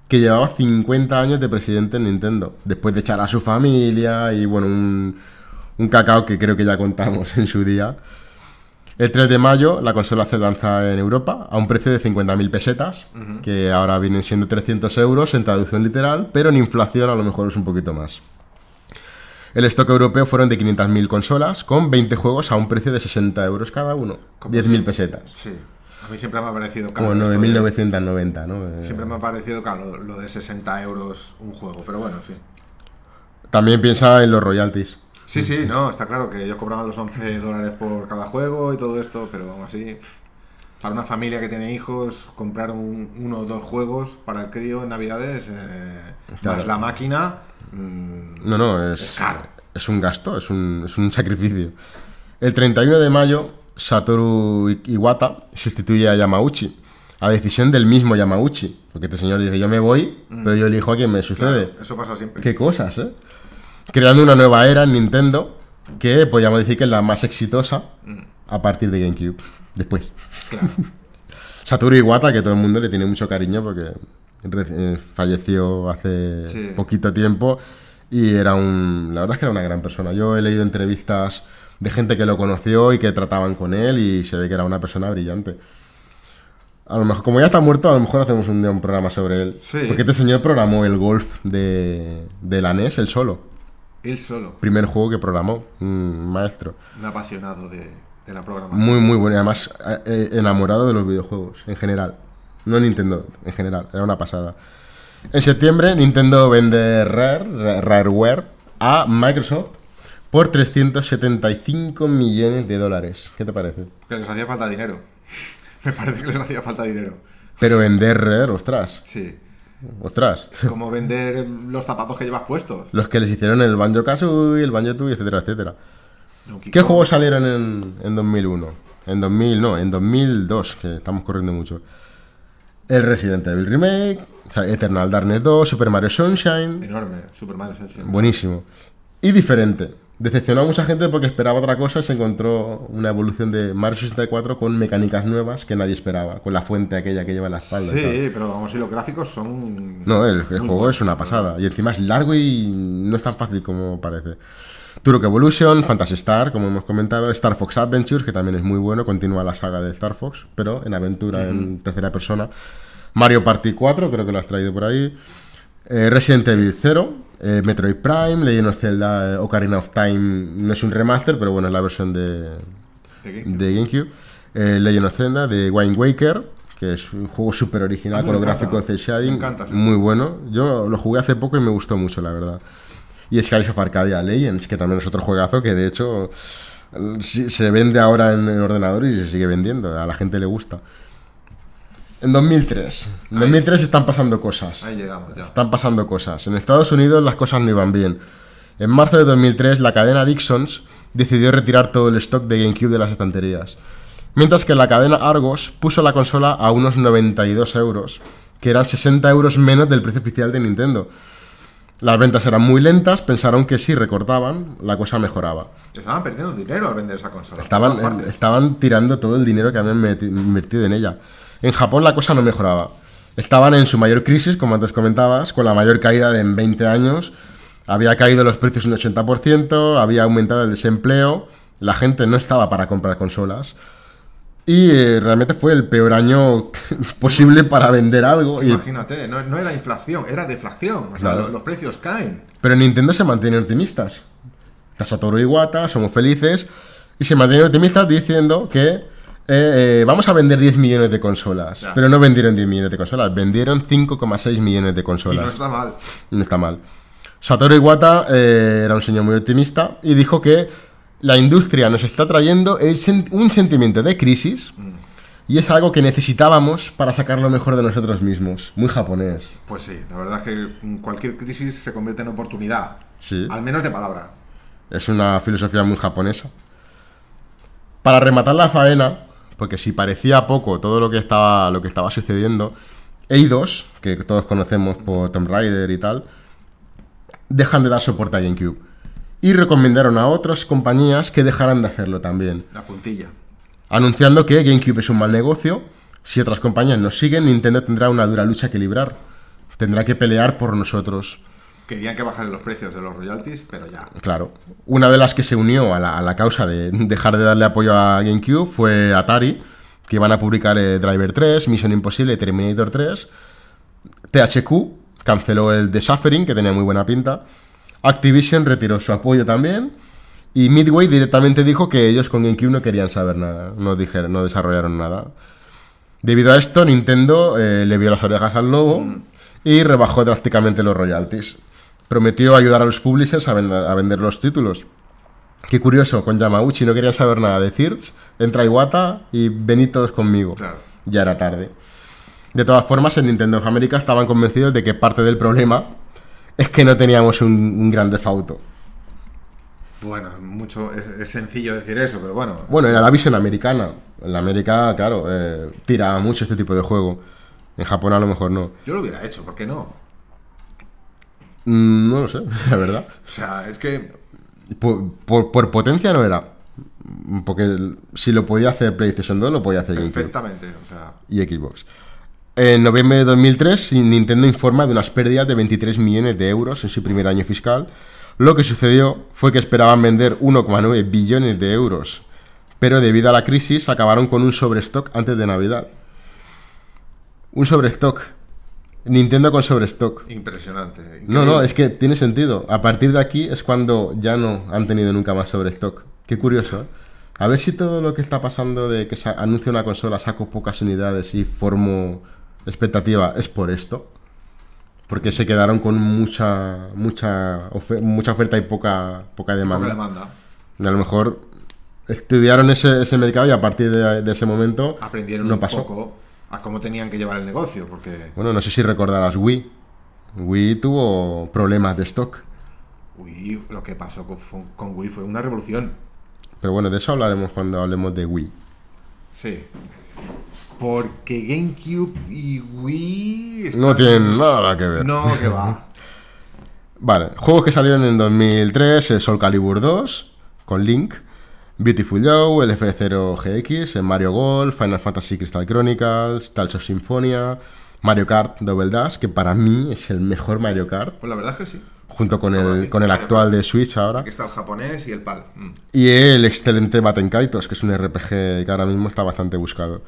que llevaba 50 años de presidente en Nintendo, después de echar a su familia y, bueno, un, cacao que creo que ya contamos en su día. El 3 de mayo la consola se lanza en Europa a un precio de 50.000 pesetas, que ahora vienen siendo 300 euros en traducción literal, pero en inflación a lo mejor es un poquito más. El stock europeo fueron de 500.000 consolas con 20 juegos a un precio de 60 euros cada uno. 10.000 pesetas. Sí. A mí siempre me ha parecido caro. Como 9.990, ¿no? Siempre me ha parecido caro lo de 60 euros un juego, pero bueno, en fin. También piensa en los royalties. Sí, sí, no, está claro que ellos cobraban los 11 dólares por cada juego y todo esto, pero aún así para una familia que tiene hijos, comprar uno o dos juegos para el crío en Navidades, eh, la máquina. Mm, no, no, es, es, un gasto, es un, sacrificio. El 31 de mayo, Satoru Iwata sustituye a Yamauchi, a decisión del mismo Yamauchi, porque este señor dice: Yo me voy, mm. pero yo elijo a quien me sucede. eso pasa siempre. Qué cosas, ¿eh? Creando una nueva era en Nintendo, que podríamos decir que es la más exitosa mm. a partir de GameCube después. Claro. Satoru Iwata, que todo el mundo le tiene mucho cariño porque eh, falleció hace poquito tiempo y era un. La verdad es que era una gran persona. Yo he leído entrevistas de gente que lo conoció y que trataban con él y se ve que era una persona brillante. A lo mejor, como ya está muerto, a lo mejor hacemos un programa sobre él. Porque este señor programó el golf de, de la NES, el solo. El solo. Primer juego que programó, un maestro. Un apasionado de, de la Muy, muy bueno. Y además, eh, eh, enamorado de los videojuegos en general. No Nintendo, en general. Era una pasada. En septiembre, Nintendo vende Rare, Rareware a Microsoft por 375 millones de dólares. ¿Qué te parece? Que les hacía falta dinero. Me parece que les hacía falta dinero. Pero vender Rare, ostras. Sí. Ostras. Es como vender los zapatos que llevas puestos. Los que les hicieron el Banjo y el Banjo Tui, etcétera, etcétera. ¿Qué juegos salieron en, 2001? En 2000, no, en 2002, que estamos corriendo mucho. El Resident Evil Remake, Eternal Darkness 2, Super Mario Sunshine. Enorme, Super Mario Sunshine. Buenísimo. Y diferente. Decepcionó a mucha gente porque esperaba otra cosa y se encontró una evolución de Mario 64 con mecánicas nuevas que nadie esperaba, con la fuente aquella que lleva en la espalda. Sí, pero vamos, y los gráficos son. No, el, juego es una pasada. Y encima es largo y no es tan fácil como parece. Turok Evolution, Fantasy Star, como hemos comentado, Star Fox Adventures, que también es muy bueno, continúa la saga de Star Fox, pero en aventura, en tercera persona. Mario Party 4, creo que lo has traído por ahí. Eh, Resident Evil 0, eh, Metroid Prime, Legend of Zelda, eh, Ocarina of Time, no es un remaster, pero bueno, es la versión de, de GameCube. Legend of Zelda, de Wine Waker, que es un juego súper original con los gráficos de shading. Muy bueno. Yo lo jugué hace poco y me gustó mucho, la verdad y Skies of Arcadia Legends, que también es otro juegazo que de hecho se vende ahora en, el ordenador y se sigue vendiendo, a la gente le gusta. En 2003. En 2003 están pasando cosas. Ahí llegamos ya. Están pasando cosas. En Estados Unidos las cosas no iban bien. En marzo de 2003 la cadena Dixons decidió retirar todo el stock de GameCube de las estanterías. Mientras que la cadena Argos puso la consola a unos 92 euros, que eran 60 euros menos del precio oficial de Nintendo. Las ventas eran muy lentas, pensaron que si recortaban, la cosa mejoraba. Estaban perdiendo dinero al vender esa consola. Eh, estaban, tirando todo el dinero que habían invertido en ella. En Japón la cosa no mejoraba. Estaban en su mayor crisis, como antes comentabas, con la mayor caída en 20 años. Había caído los precios un 80%, había aumentado el desempleo, la gente no estaba para comprar consolas. Y eh, realmente fue el peor año posible para vender algo. Imagínate, no, era inflación, era deflación. O sea, los, precios caen. Pero Nintendo se mantiene optimistas. Satoru Iwata, somos felices. Y se mantiene optimistas diciendo que eh, eh, vamos a vender 10 millones de consolas. Pero no vendieron 10 millones de consolas, vendieron 5,6 millones de consolas. no está mal. No está mal. Satoru Iwata era un señor muy optimista y dijo que la industria nos está trayendo un sentimiento de crisis mm. y es algo que necesitábamos para sacar lo mejor de nosotros mismos. Muy japonés. Pues sí, la verdad es que cualquier crisis se convierte en oportunidad. Sí. Al menos de palabra. Es una filosofía muy japonesa. Para rematar la faena, porque si parecía poco todo lo que estaba, lo que estaba sucediendo, Eidos, que todos conocemos por Tomb Raider y tal, dejan de dar soporte a GameCube y recomendaron a otras compañías que dejaran de hacerlo también. La puntilla. Anunciando que GameCube es un mal negocio, si otras compañías nos siguen, Nintendo tendrá una dura lucha que librar. Tendrá que pelear por nosotros. Querían que bajaran los precios de los royalties, pero ya. Claro. Una de las que se unió a la, causa de dejar de darle apoyo a GameCube fue Atari, que iban a publicar eh, Driver 3, Misión Imposible, Terminator 3. THQ canceló el The Suffering, que tenía muy buena pinta. Activision retiró su apoyo también. Y Midway directamente dijo que ellos con GameCube no querían saber nada, no, dijeron, no desarrollaron nada. Debido a esto, Nintendo eh, le vio las orejas al lobo mm. y rebajó drásticamente los royalties. Prometió ayudar a los publishers a, vender los títulos. Qué curioso, con Yamauchi no querían saber nada de Thirds, entra Iwata y vení todos conmigo. Ya era tarde. De todas formas, en Nintendo América estaban convencidos de que parte del problema es que no teníamos un, gran defauto. Bueno, mucho, es, sencillo decir eso, pero bueno. Bueno, era la visión americana. En la América, claro, eh, tira mucho este tipo de juego. En Japón a lo mejor no. Yo lo hubiera hecho, ¿por qué no? Mm, no lo sé, la verdad. o sea, es que... Por, potencia no era. Porque si lo podía hacer PlayStation 2, lo podía hacer Perfectamente, o sea... Y Xbox. En noviembre de 2003, Nintendo informa de unas pérdidas de 23 millones de euros en su primer año fiscal. Lo que sucedió fue que esperaban vender 1,9 billones de euros, pero debido a la crisis acabaron con un sobrestock antes de Navidad. Un sobrestock. Nintendo con sobrestock. Impresionante. No, no, es que tiene sentido. A partir de aquí es cuando ya no han tenido nunca más sobrestock. Qué curioso. ¿eh? A ver si todo lo que está pasando de que se anuncia una consola, saco pocas unidades y formo expectativa es por esto. Porque se quedaron con mucha mucha, mucha oferta y poca, poca demanda. de a lo mejor estudiaron ese, mercado y a partir de, ese momento aprendieron un poco a cómo tenían que llevar el negocio. Porque... Bueno, no sé si recordarás Wii. Wii tuvo problemas de stock. Wii, lo que pasó con, con Wii fue una revolución. Pero bueno, de eso hablaremos cuando hablemos de Wii. Sí. Porque GameCube y Wii... No tienen nada que ver. No, que va. vale, juegos que salieron en 2003, eh, Soul Calibur 2, con Link, Beautiful Joe, el F0GX, eh, Mario Golf, Final Fantasy Crystal Chronicles, Tales of Symphonia, Mario Kart Double Dash, que para mí es el mejor Mario Kart. Pues la verdad es que sí. Junto con, el, con el actual de Switch ahora. Que está el japonés y el PAL. Mm. Y el excelente Batten Kaitos, que es un RPG que ahora mismo está bastante buscado.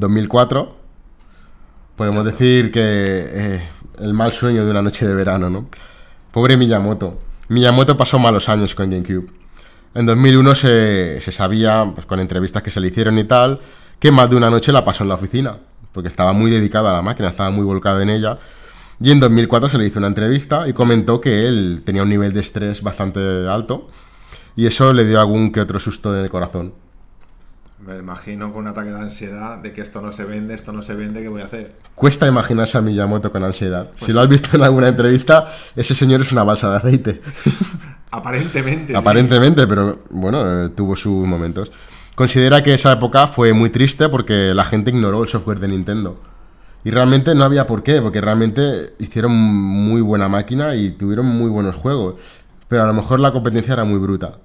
2004, podemos decir que eh, el mal sueño de una noche de verano, ¿no? Pobre Miyamoto. Miyamoto pasó malos años con GameCube. En 2001 se, se sabía, pues, con entrevistas que se le hicieron y tal, que más de una noche la pasó en la oficina, porque estaba muy dedicada a la máquina, estaba muy volcado en ella. Y en 2004 se le hizo una entrevista y comentó que él tenía un nivel de estrés bastante alto y eso le dio algún que otro susto en el corazón me imagino con un ataque de ansiedad de que esto no se vende, esto no se vende, ¿qué voy a hacer? Cuesta imaginarse a Miyamoto con ansiedad. si pues lo has visto en alguna entrevista, ese señor es una balsa de aceite. Aparentemente. Aparentemente, pero bueno, eh, tuvo sus momentos. Considera que esa época fue muy triste porque la gente ignoró el software de Nintendo. Y realmente no había por qué, porque realmente hicieron muy buena máquina y tuvieron muy buenos juegos. Pero a lo mejor la competencia era muy bruta.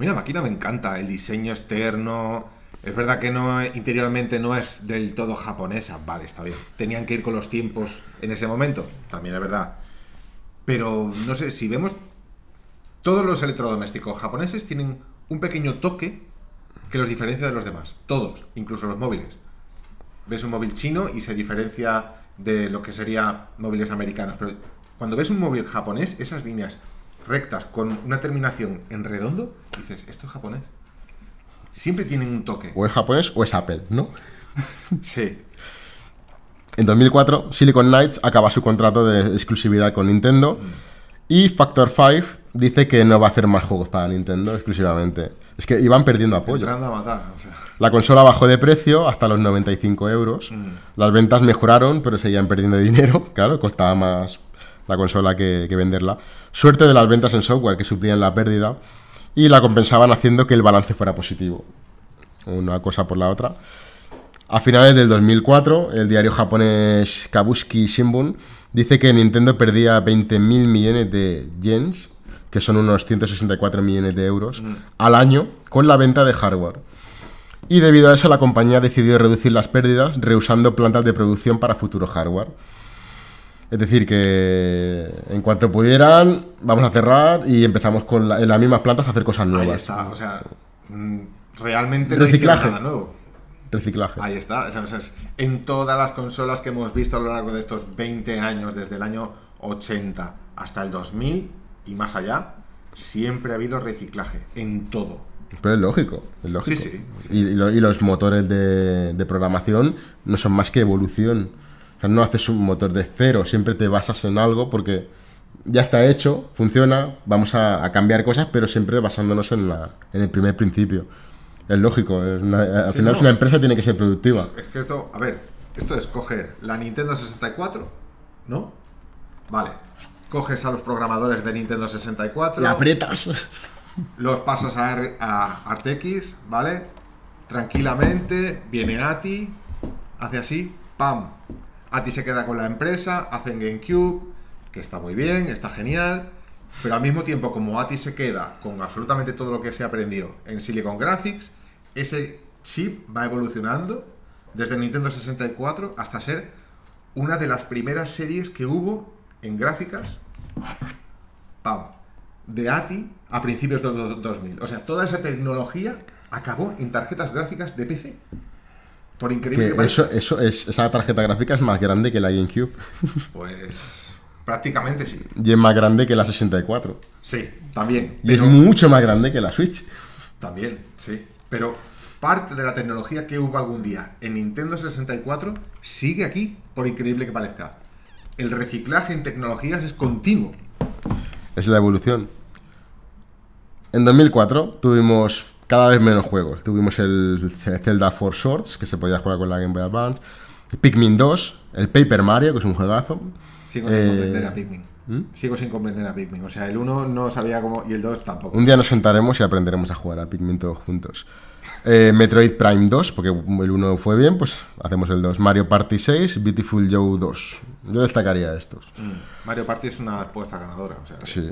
Mira, la máquina me encanta, el diseño externo. Es verdad que no interiormente no es del todo japonesa, vale, está bien. Tenían que ir con los tiempos en ese momento, también es verdad. Pero no sé, si vemos todos los electrodomésticos japoneses tienen un pequeño toque que los diferencia de los demás, todos, incluso los móviles. Ves un móvil chino y se diferencia de lo que sería móviles americanos, pero cuando ves un móvil japonés, esas líneas rectas con una terminación en redondo, dices, esto es japonés. Siempre tienen un toque. O es japonés o es Apple, ¿no? sí. En 2004, Silicon Knights acaba su contrato de exclusividad con Nintendo y Factor 5 dice que no va a hacer más juegos para Nintendo exclusivamente. Es que iban perdiendo apoyo. La consola bajó de precio hasta los 95 euros. Mm. Las ventas mejoraron, pero seguían perdiendo dinero. Claro, costaba más la consola que venderla. Suerte de las ventas en software que suplían la pérdida y la compensaban haciendo que el balance fuera positivo. Una cosa por la otra. A finales del 2004, el diario japonés Kabushiki Shimbun dice que Nintendo perdía 20.000 millones de yens, que son unos 164 millones de euros, mm. al año con la venta de hardware. Y debido a eso, la compañía decidió reducir las pérdidas, rehusando plantas de producción para futuro hardware. Es decir, que en cuanto pudieran, vamos a cerrar y empezamos con las mismas plantas a hacer cosas nuevas. Ahí está, o sea, mm, realmente Reciclaje. no nada nuevo. Reciclaje. Ahí está, en todas las consolas que hemos visto a lo largo de estos 20 años, desde el año 80 hasta el 2000 y más allá, siempre ha habido reciclaje, en todo. Pero es lógico, es lógico. Sí, sí. Y, los motores de, de programación no son más que evolución o no haces un motor de cero, siempre te basas en algo porque ya está hecho, funciona, vamos a, cambiar cosas, pero siempre basándonos en, la, en el primer principio. Es lógico, eh, al final una empresa tiene que ser productiva. Es, que esto, a ver, esto es coger la Nintendo 64, ¿no? Vale, coges a los programadores de Nintendo 64. ¡La aprietas. Los pasas a, a Artex, ¿vale? Tranquilamente, viene a ti, hace así, ¡pam! ATI se queda con la empresa, hacen GameCube, que está muy bien, está genial. Pero al mismo tiempo, como ATI se queda con absolutamente todo lo que se aprendió en Silicon Graphics, ese chip va evolucionando desde Nintendo 64 hasta ser una de las primeras series que hubo en gráficas de ATI a principios de 2000. O sea, toda esa tecnología acabó en tarjetas gráficas de PC. Por increíble que, eso, es, Esa tarjeta gráfica es más grande que la GameCube. Pues prácticamente sí. Y es más grande que la 64. Sí, también. Y es mucho más grande que la Switch. También, sí. Pero parte de la tecnología que hubo algún día en Nintendo 64 sigue aquí, por increíble que parezca. El reciclaje en tecnologías es continuo. Es la evolución. En 2004 tuvimos cada vez menos juegos. Tuvimos el Zelda 4 Shorts, que se podía jugar con la Game Boy Advance, Pikmin 2, el Paper Mario, que es un juegazo. Sigo sin eh, comprender a Pikmin. ¿Mm? Sigo sin comprender a Pikmin. O sea, el 1 no sabía cómo y el 2 tampoco. Un día nos sentaremos y aprenderemos a jugar a Pikmin todos juntos. Eh, Metroid Prime 2, porque el 1 fue bien, pues hacemos el 2. Mario Party 6, Beautiful Joe 2. Yo destacaría estos. Mm. Mario Party es una apuesta ganadora. O sea, Sí,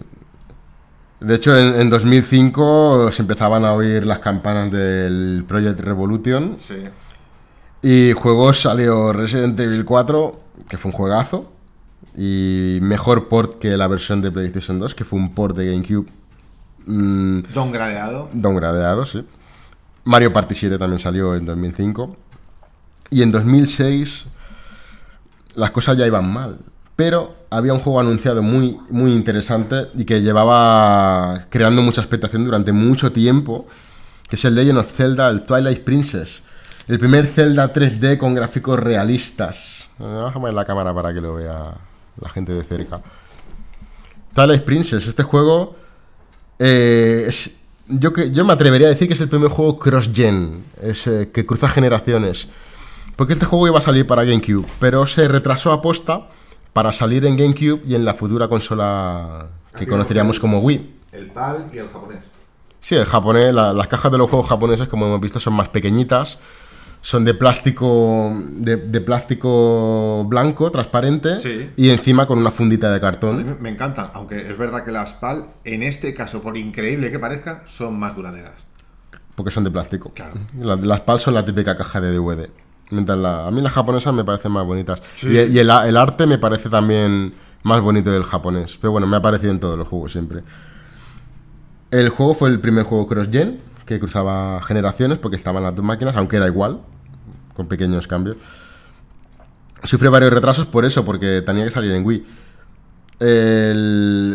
de hecho, en, 2005 se empezaban a oír las campanas del Project Revolution. Y juegos salió Resident Evil 4, que fue un juegazo. Y mejor port que la versión de PlayStation 2, que fue un port de GameCube. Mm. Don gradeado. Don gradeado, sí. Mario Party 7 también salió en 2005. Y en 2006 las cosas ya iban mal pero había un juego anunciado muy, muy interesante y que llevaba creando mucha expectación durante mucho tiempo, que es el Legend of Zelda, el Twilight Princess. El primer Zelda 3D con gráficos realistas. Vamos a la cámara para que lo vea la gente de cerca. Twilight Princess, este juego eh, yo, yo me atrevería a decir que es el primer juego cross-gen, eh, que cruza generaciones. Porque este juego iba a salir para GameCube, pero se retrasó a posta para salir en GameCube y en la futura consola que conoceríamos como Wii. El PAL y el japonés. Sí, el japonés, las cajas de los juegos japoneses, como hemos visto, son más pequeñitas, son de plástico de, plástico blanco, transparente, y encima con una fundita de cartón. me encantan, aunque es verdad que las PAL, en este caso, por increíble que parezca, son más duraderas. Porque son de plástico. Claro. las PAL son la típica caja de DVD. Mientras a mí las japonesas me parecen más bonitas. Y, el, arte me parece también más bonito del japonés. Pero bueno, me ha parecido en todos los juegos siempre. El juego fue el primer juego cross-gen que cruzaba generaciones porque estaban las dos máquinas, aunque era igual, con pequeños cambios. Sufre varios retrasos por eso, porque tenía que salir en Wii.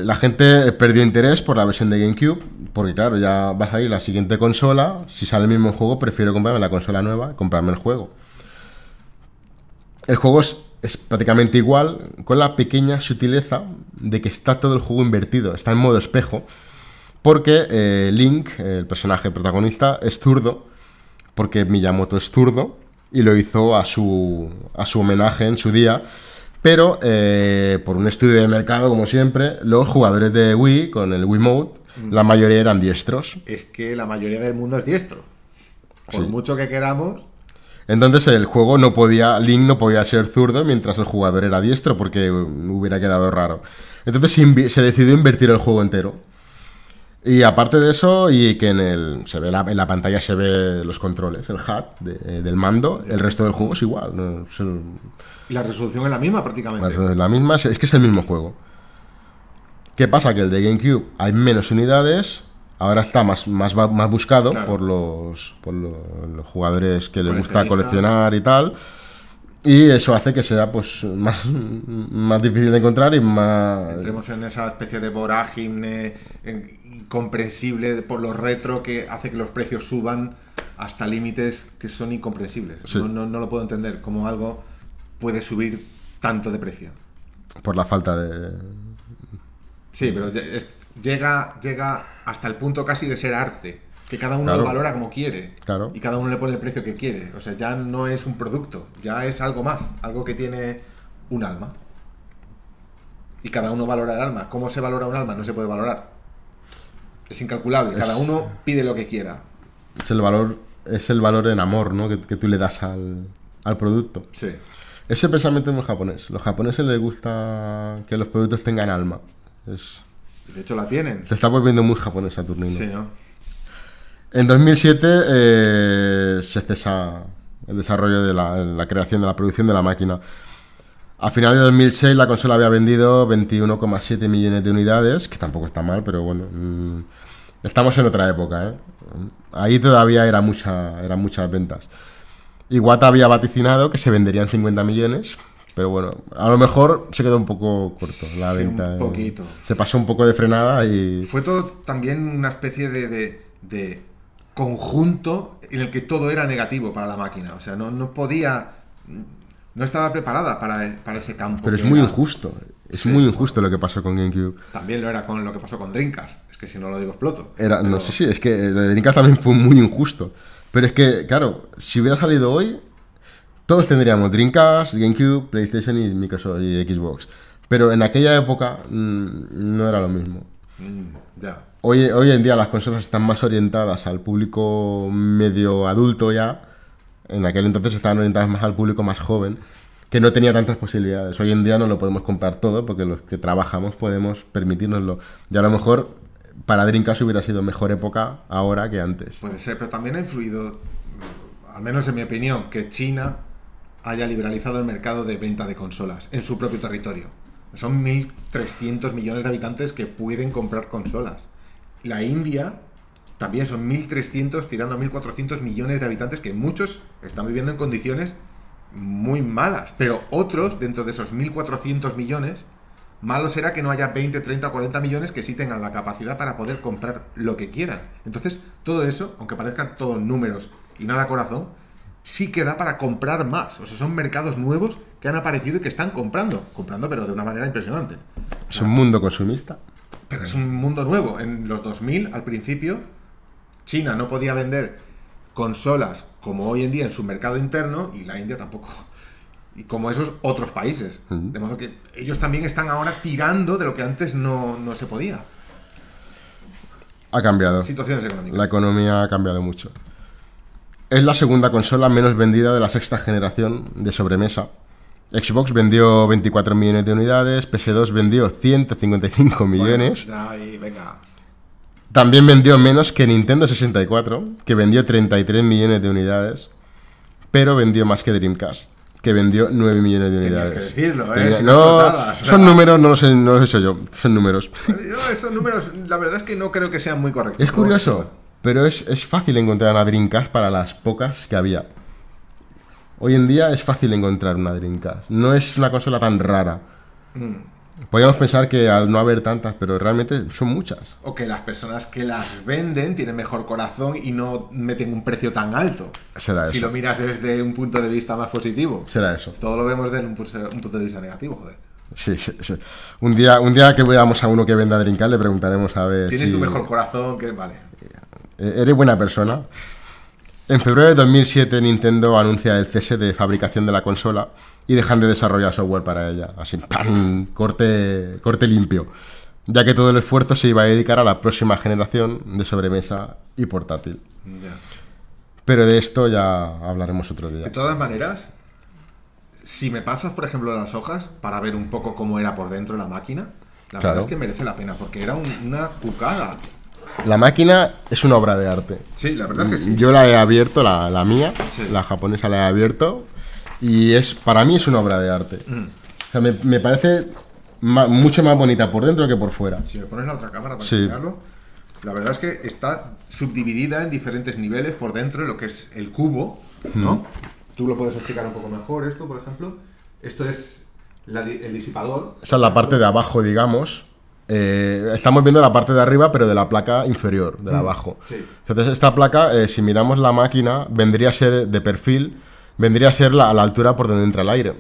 la gente perdió interés por la versión de GameCube, porque claro, ya vas a ir la siguiente consola, si sale el mismo juego, prefiero comprarme la consola nueva, y comprarme el juego el juego es, prácticamente igual, con la pequeña sutileza de que está todo el juego invertido, está en modo espejo, porque eh, Link, el personaje protagonista, es zurdo, porque Miyamoto es zurdo y lo hizo a su, a su homenaje en su día. Pero eh, por un estudio de mercado, como siempre, los jugadores de Wii con el Wii Mode, mm. la mayoría eran diestros. Es que la mayoría del mundo es diestro. Por mucho que queramos, entonces el juego no podía, Link no podía ser zurdo mientras el jugador era diestro porque um, hubiera quedado raro. Entonces se decidió invertir el juego entero. Y aparte de eso, y que en, el, se ve la, en la pantalla se ve los controles, el hat eh, del mando, el resto del juego es igual. y la resolución es la misma prácticamente. La resolución es la misma, es que es el mismo juego. ¿Qué pasa? Que el de GameCube hay menos unidades ahora está más, más, más buscado por, los, los, jugadores que les gusta coleccionar y tal. Y eso hace que sea pues más, más difícil de encontrar y más... Entremos en esa especie de vorágine incomprensible por lo retro que hace que los precios suban hasta límites que son incomprensibles. No, lo puedo entender cómo algo puede subir tanto de precio. Por la falta de... Sí, pero llega, llega hasta el punto casi de ser arte. Que cada uno lo valora como quiere. Claro. Y cada uno le pone el precio que quiere. O sea, ya no es un producto, ya es algo más, algo que tiene un alma. Y cada uno valora el alma. ¿Cómo se valora un alma? No se puede valorar. Es incalculable. Cada uno pide lo que quiera. Es el valor, es el valor en amor, ¿no? Que, tú le das al, producto. Sí. Ese pensamiento es muy japonés. Los japoneses les gusta que los productos tengan alma. Es de hecho, la tienen. Se está volviendo muy japonés Saturnino. Sí, ¿no? En 2007 eh, se cesa el desarrollo de la, creación de la producción de la máquina. A finales de 2006 la consola había vendido 21,7 millones de unidades, que tampoco está mal, pero bueno, mm, estamos en otra época. ¿eh? Ahí todavía eran muchas ventas. y Iwata había vaticinado que se venderían 50 millones, pero bueno, a lo mejor se quedó un poco corto la venta. Un eh. poquito. Se pasó un poco de frenada y. Fue todo también una especie de, de, conjunto en el que todo era negativo para la máquina. O sea, no, no podía. No estaba preparada para, para ese campo. Pero es muy injusto. Es muy injusto lo que pasó con GameCube. También lo era con lo que pasó con Dreamcast. Es que si no lo digo exploto. Era, No sé, si... es que eh, Dreamcast también fue muy injusto. Pero es que, claro, si hubiera salido hoy, todos tendríamos Dreamcast, GameCube, PlayStation y Microsoft y Xbox. Pero en aquella época mm, no era lo mismo. Mm, ya. hoy, hoy, en día las consolas están más orientadas al público medio adulto ya. En aquel entonces estaban orientadas más al público más joven, que no tenía tantas posibilidades. Hoy en día no lo podemos comprar todo porque los que trabajamos podemos permitirnoslo. Y a lo mejor para Dreamcast hubiera sido mejor época ahora que antes. Puede ser, pero también ha influido, al menos en mi opinión, que China haya liberalizado el mercado de venta de consolas en su propio territorio. Son 1.300 millones de habitantes que pueden comprar consolas. La India también son 1.300 tirando a 1.400 millones de habitantes que muchos están viviendo en condiciones muy malas. Pero otros, dentro de esos 1.400 millones, malo será que no haya 20, 30 o 40 millones que sí tengan la capacidad para poder comprar lo que quieran. Entonces, todo eso, aunque parezcan todos números y nada corazón, sí que para comprar más. O sea, son mercados nuevos que han aparecido y que están comprando. Comprando, pero de una manera impresionante. Es un mundo consumista. Pero es un mundo nuevo. En los 2000, al principio, China no podía vender consolas como hoy en día en su mercado interno y la India tampoco. Y como esos otros países. De modo que ellos también están ahora tirando de lo que antes no, no se podía. Ha cambiado. Situaciones económicas. La economía ha cambiado mucho. Es la segunda consola menos vendida de la sexta generación de sobremesa. Xbox vendió 24 millones de unidades, PS2 vendió 155 millones. También vendió menos que Nintendo 64, que vendió 33 millones de unidades, pero vendió más que Dreamcast, que vendió 9 millones de unidades. que decirlo, ¿eh? no, son números, no los, he, hecho yo, son números. esos números, la verdad es que no creo que sean muy correctos. Es curioso. Pero es, fácil encontrar una Dreamcast para las pocas que había. Hoy en día es fácil encontrar una Dreamcast. No es una consola tan rara. Mm. Podríamos pensar que al no haber tantas, pero realmente son muchas. O que las personas que las venden tienen mejor corazón y no meten un precio tan alto. Será eso. Si lo miras desde un punto de vista más positivo. Será eso. Todo lo vemos desde un, punto de vista negativo, joder. Sí, sí, sí. Un día, un día que veamos a uno que venda Dreamcast le preguntaremos a ver. Tienes tu mejor corazón, que vale. Eh, eres buena persona. En febrero de 2007 Nintendo anuncia el cese de fabricación de la consola y dejan de desarrollar software para ella. Así, ¡pam! Corte, corte limpio. Ya que todo el esfuerzo se iba a dedicar a la próxima generación de sobremesa y portátil. Pero de esto ya hablaremos otro día. De todas maneras, si me pasas, por ejemplo, las hojas para ver un poco cómo era por dentro la máquina, la verdad es que merece la pena porque era una cucada. La máquina es una obra de arte. Sí, la verdad que sí. Yo la he abierto, la, la mía, la japonesa la he abierto, y es para mí es una obra de arte. Mm. O sea, me, parece mucho más bonita por dentro que por fuera. Si me pones la otra cámara para sí. la verdad es que está subdividida en diferentes niveles por dentro, lo que es el cubo, ¿no? Tú lo puedes explicar un poco mejor, esto, por ejemplo. Esto es el disipador. Esa es la parte de abajo, digamos. Eh, estamos viendo la parte de arriba, pero de la placa inferior, de mm. abajo. Entonces, esta placa, eh, si miramos la máquina, vendría a ser de perfil, vendría a ser la, a la altura por donde entra el aire.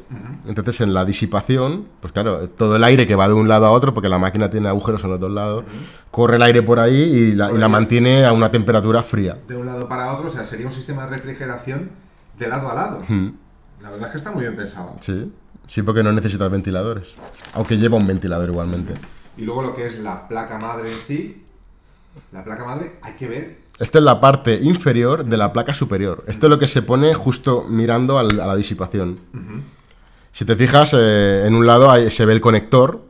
Entonces, en la disipación, pues claro, todo el aire que va de un lado a otro, porque la máquina tiene agujeros en los dos lados, corre el aire por ahí y la, mantiene a una temperatura fría. De un lado para otro, o sea, sería un sistema de refrigeración de lado a lado. La verdad es que está muy bien pensado. Sí, sí, porque no necesitas ventiladores. Aunque lleva un ventilador igualmente. Y luego lo que es la placa madre en sí, la placa madre hay que ver. Esta es la parte inferior de la placa superior. Esto es lo que se pone justo mirando a la disipación. Si te fijas, eh, en un lado hay, se ve el conector,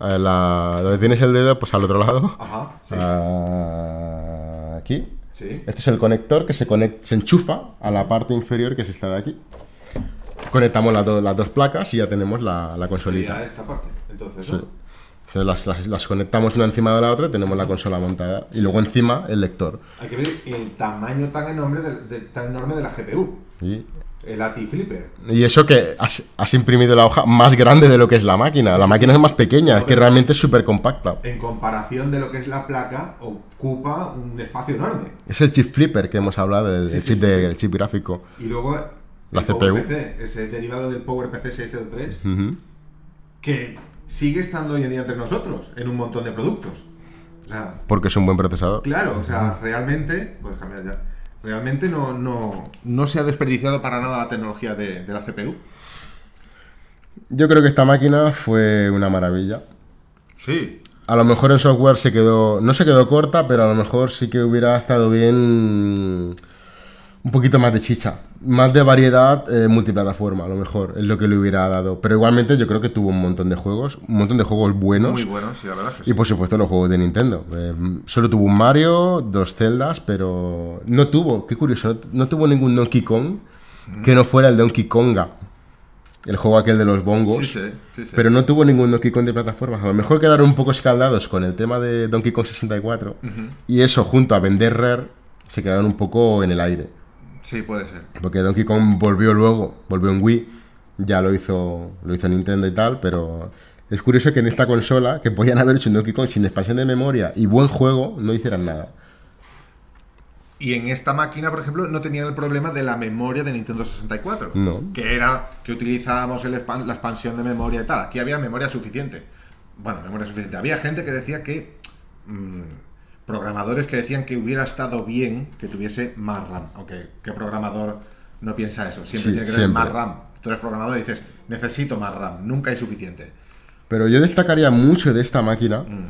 eh, donde tienes el dedo, pues al otro lado. Ajá, ah, aquí. Sí. Este es el conector que se, conect, se enchufa a la parte inferior que es esta de aquí. Conectamos las, las dos placas y ya tenemos la, la pues consolita. a esta parte, entonces, ¿no? las, conectamos una encima de la otra, tenemos la consola montada y luego encima el lector. Hay que ver el tamaño tan enorme de, tan enorme de la GPU. el AT Flipper. Y eso que has, imprimido la hoja más grande de lo que es la máquina. la máquina es más pequeña, es que realmente es súper compacta. En comparación de lo que es la placa, ocupa un espacio enorme. Es el chip Flipper que hemos hablado, el, chip, gráfico. Y luego la el CPU. PowerPC, es derivado del PowerPC 603, que sigue estando hoy en día entre nosotros, en un montón de productos. Porque es un buen procesador. Claro, o sea, realmente, puedes cambiar ya, realmente no, no, no se ha desperdiciado para nada la tecnología de, la CPU. Yo creo que esta máquina fue una maravilla. Sí. A lo mejor el software se quedó, no se quedó corta, pero a lo mejor sí que hubiera estado bien un poquito más de chicha, más de variedad eh, multiplataforma, a lo mejor, es lo que le hubiera dado. Pero igualmente yo creo que tuvo un montón de juegos, un montón de juegos buenos. Muy buenos, sí, la verdad Y por supuesto los juegos de Nintendo. Eh, solo tuvo un Mario, dos celdas, pero no tuvo, qué curioso, no, tuvo ningún Donkey Kong que no fuera el Donkey Konga. El juego aquel de los bongos. Sí, sí, sí, pero no tuvo ningún Donkey Kong de plataformas. A lo mejor quedaron un poco escaldados con el tema de Donkey Kong 64. Y eso junto a vender Rare se quedaron un poco en el aire. Sí, puede ser. Porque Donkey Kong volvió luego, volvió en Wii, ya lo hizo, lo hizo Nintendo y tal, pero es curioso que en esta consola, que podían haber hecho un Donkey Kong sin expansión de memoria y buen juego, no hicieran nada. Y en esta máquina, por ejemplo, no tenían el problema de la memoria de Nintendo 64. Que era que utilizábamos el, la expansión de memoria y tal. Aquí había memoria suficiente. Bueno, memoria suficiente. Había gente que decía que mm, programadores que decían que hubiera estado bien que tuviese más RAM. Aunque, ¿qué programador no piensa eso? Siempre tiene que tener más RAM. Tú eres programador y dices, necesito más RAM, nunca hay suficiente. Pero yo destacaría mucho de esta máquina mm.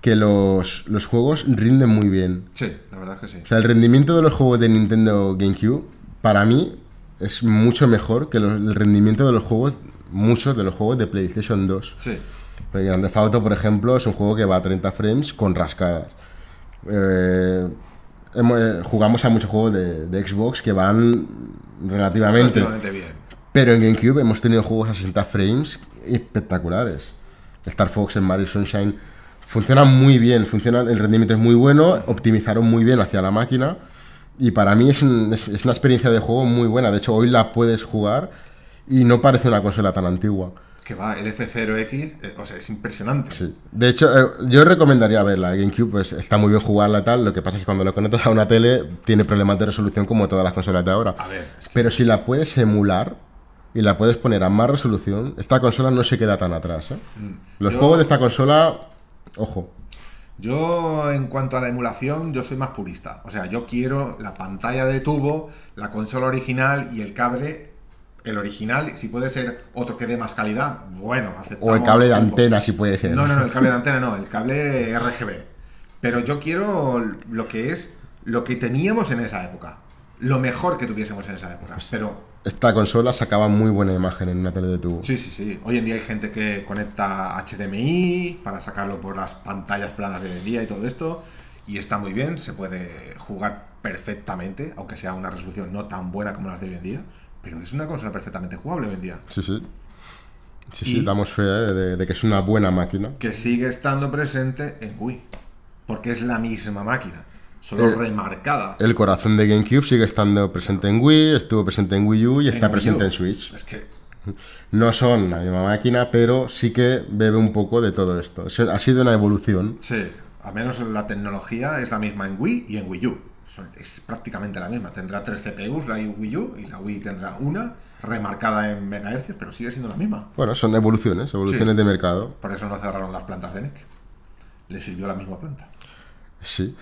que los, juegos rinden muy bien. Sí, la verdad es que sí. O sea, el rendimiento de los juegos de Nintendo GameCube, para mí, es mucho mejor que el rendimiento de los juegos, muchos de los juegos de PlayStation 2. Sí. Porque Grand Theft por ejemplo, es un juego que va a 30 frames con rascadas. Eh, eh, jugamos a muchos juegos de, Xbox que van relativamente, bien. Pero en GameCube hemos tenido juegos a 60 frames espectaculares. Star Fox en Mario Sunshine funciona muy bien, el rendimiento es muy bueno, optimizaron muy bien hacia la máquina. Y para mí es una experiencia de juego muy buena. De hecho, hoy la puedes jugar y no parece una consola tan antigua que va, el F0X, eh, o sea, es impresionante. Sí. De hecho, eh, yo recomendaría verla. GameCube pues, está muy bien jugarla tal. Lo que pasa es que cuando lo conectas a una tele tiene problemas de resolución como todas las consolas de ahora. Pero si la puedes emular y la puedes poner a más resolución, esta consola no se queda tan atrás. ¿eh? Mm, Los juegos de esta consola, ojo. Yo, en cuanto a la emulación, yo soy más purista. O sea, yo quiero la pantalla de tubo, la consola original y el cable el original, si puede ser otro que dé más calidad, bueno, O el cable de antena, si puede ser. No, no, no, el cable de antena no, el cable RGB. Pero yo quiero lo que es lo que teníamos en esa época. Lo mejor que tuviésemos en esa época. Pues pero. Esta consola sacaba muy buena imagen en una tele de tubo. Sí, sí, sí. Hoy en día hay gente que conecta HDMI para sacarlo por las pantallas planas de día y todo esto. Y está muy bien, se puede jugar perfectamente, aunque sea una resolución no tan buena como las de hoy en día es una consola perfectamente jugable hoy en día. Sí, sí. Sí, sí, damos fe ¿eh? de, que es una buena máquina. Que sigue estando presente en Wii. Porque es la misma máquina. Solo eh, remarcada. El corazón de GameCube sigue estando presente en Wii, estuvo presente en Wii U y está presente en Switch. Es que. No son la misma máquina, pero sí que bebe un poco de todo esto. Ha sido una evolución. Sí, al menos la tecnología es la misma en Wii y en Wii U es prácticamente la misma. Tendrá tres CPUs, la Wii y la Wii tendrá una, remarcada en megahercios, pero sigue siendo la misma. Bueno, son evoluciones, evoluciones de mercado. Por eso no cerraron las plantas de NEC. Le sirvió la misma planta. Sí.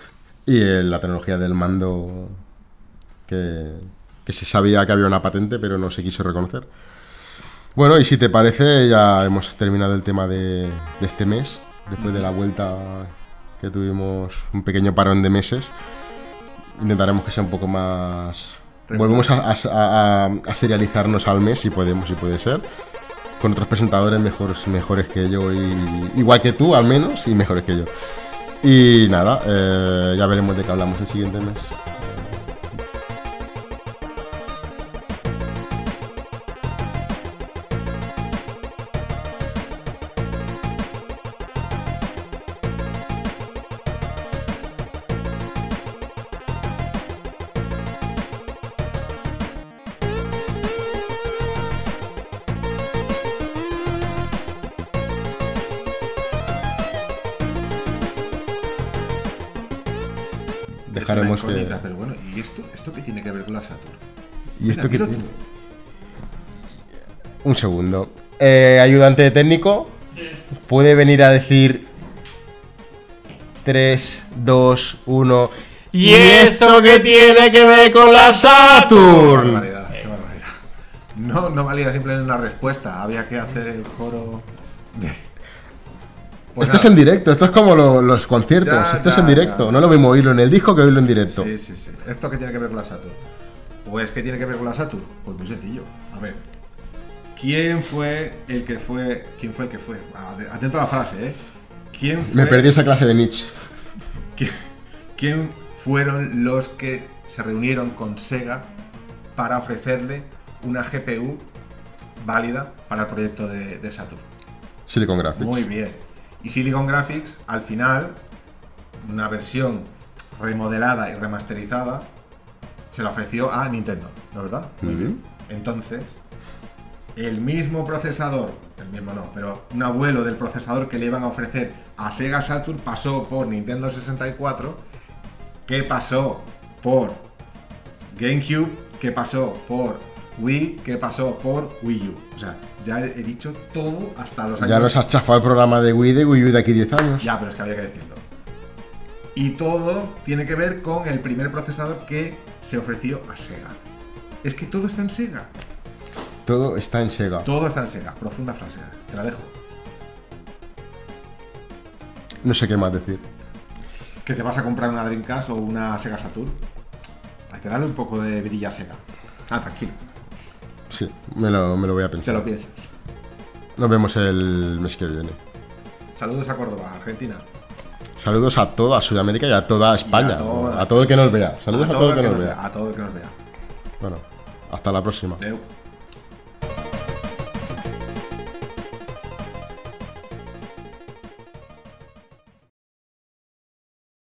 Y la tecnología del mando que, se sabía que había una patente, pero no se quiso reconocer. Bueno, y si te parece, ya hemos terminado el tema de este mes, después de la vuelta que tuvimos un pequeño parón de meses intentaremos que sea un poco más... Volvemos a, serializarnos al mes si podemos, si puede ser. Con otros presentadores mejores, mejores que yo, y, igual que tú al menos, y mejores que yo. Y nada, eh, ya veremos de qué hablamos el siguiente mes. Pero bueno, ¿y esto, esto qué tiene que ver con la Saturn? ¿Y esto que... Un segundo. Eh, ayudante técnico, ¿puede venir a decir 3, 2, 1... ¿Y eso qué tiene que ver con la Saturn? No, no valía simplemente la respuesta. Había que hacer el foro de... Pues esto es en directo, esto es como los conciertos, esto es en directo, no lo mismo oírlo en el disco que oírlo en directo. Sí, sí, sí. ¿Esto qué tiene que ver con la Saturn? Pues ¿qué tiene que ver con la Saturn? Pues muy sencillo. A ver, ¿quién fue el que fue? ¿Quién fue el que fue? Atento a la frase, ¿eh? ¿Quién Me perdí esa clase de Nietzsche. ¿Quién fueron los que se reunieron con Sega para ofrecerle una GPU válida para el proyecto de, de Saturn? Silicon Graphics. Muy bien y Silicon Graphics, al final, una versión remodelada y remasterizada, se la ofreció a Nintendo, ¿no es verdad? Muy bien. Entonces, el mismo procesador, el mismo no, pero un abuelo del procesador que le iban a ofrecer a Sega Saturn pasó por Nintendo 64, que pasó por GameCube, que pasó por Wii, que pasó por Wii U. O sea, ya he dicho todo hasta los años. Ya nos has chafado el programa de Wii de Wii de aquí 10 años. Ya, pero es que había que decirlo. Y todo tiene que ver con el primer procesador que se ofreció a Sega. Es que todo está en Sega. Todo está en Sega. Todo está en Sega. Profunda frase. Eh. Te la dejo. No sé qué más decir. Que te vas a comprar una Dreamcast o una Sega Saturn. Hay que darle un poco de brilla a Sega. Ah, tranquilo. Sí, me lo, me lo voy a pensar. lo Nos vemos el mes que viene. Saludos a Córdoba, Argentina. Saludos a toda Sudamérica y a toda España. A, todo el que nos vea. Saludos a, todo, el que, nos vea. A todo el que nos vea. Bueno, hasta la próxima.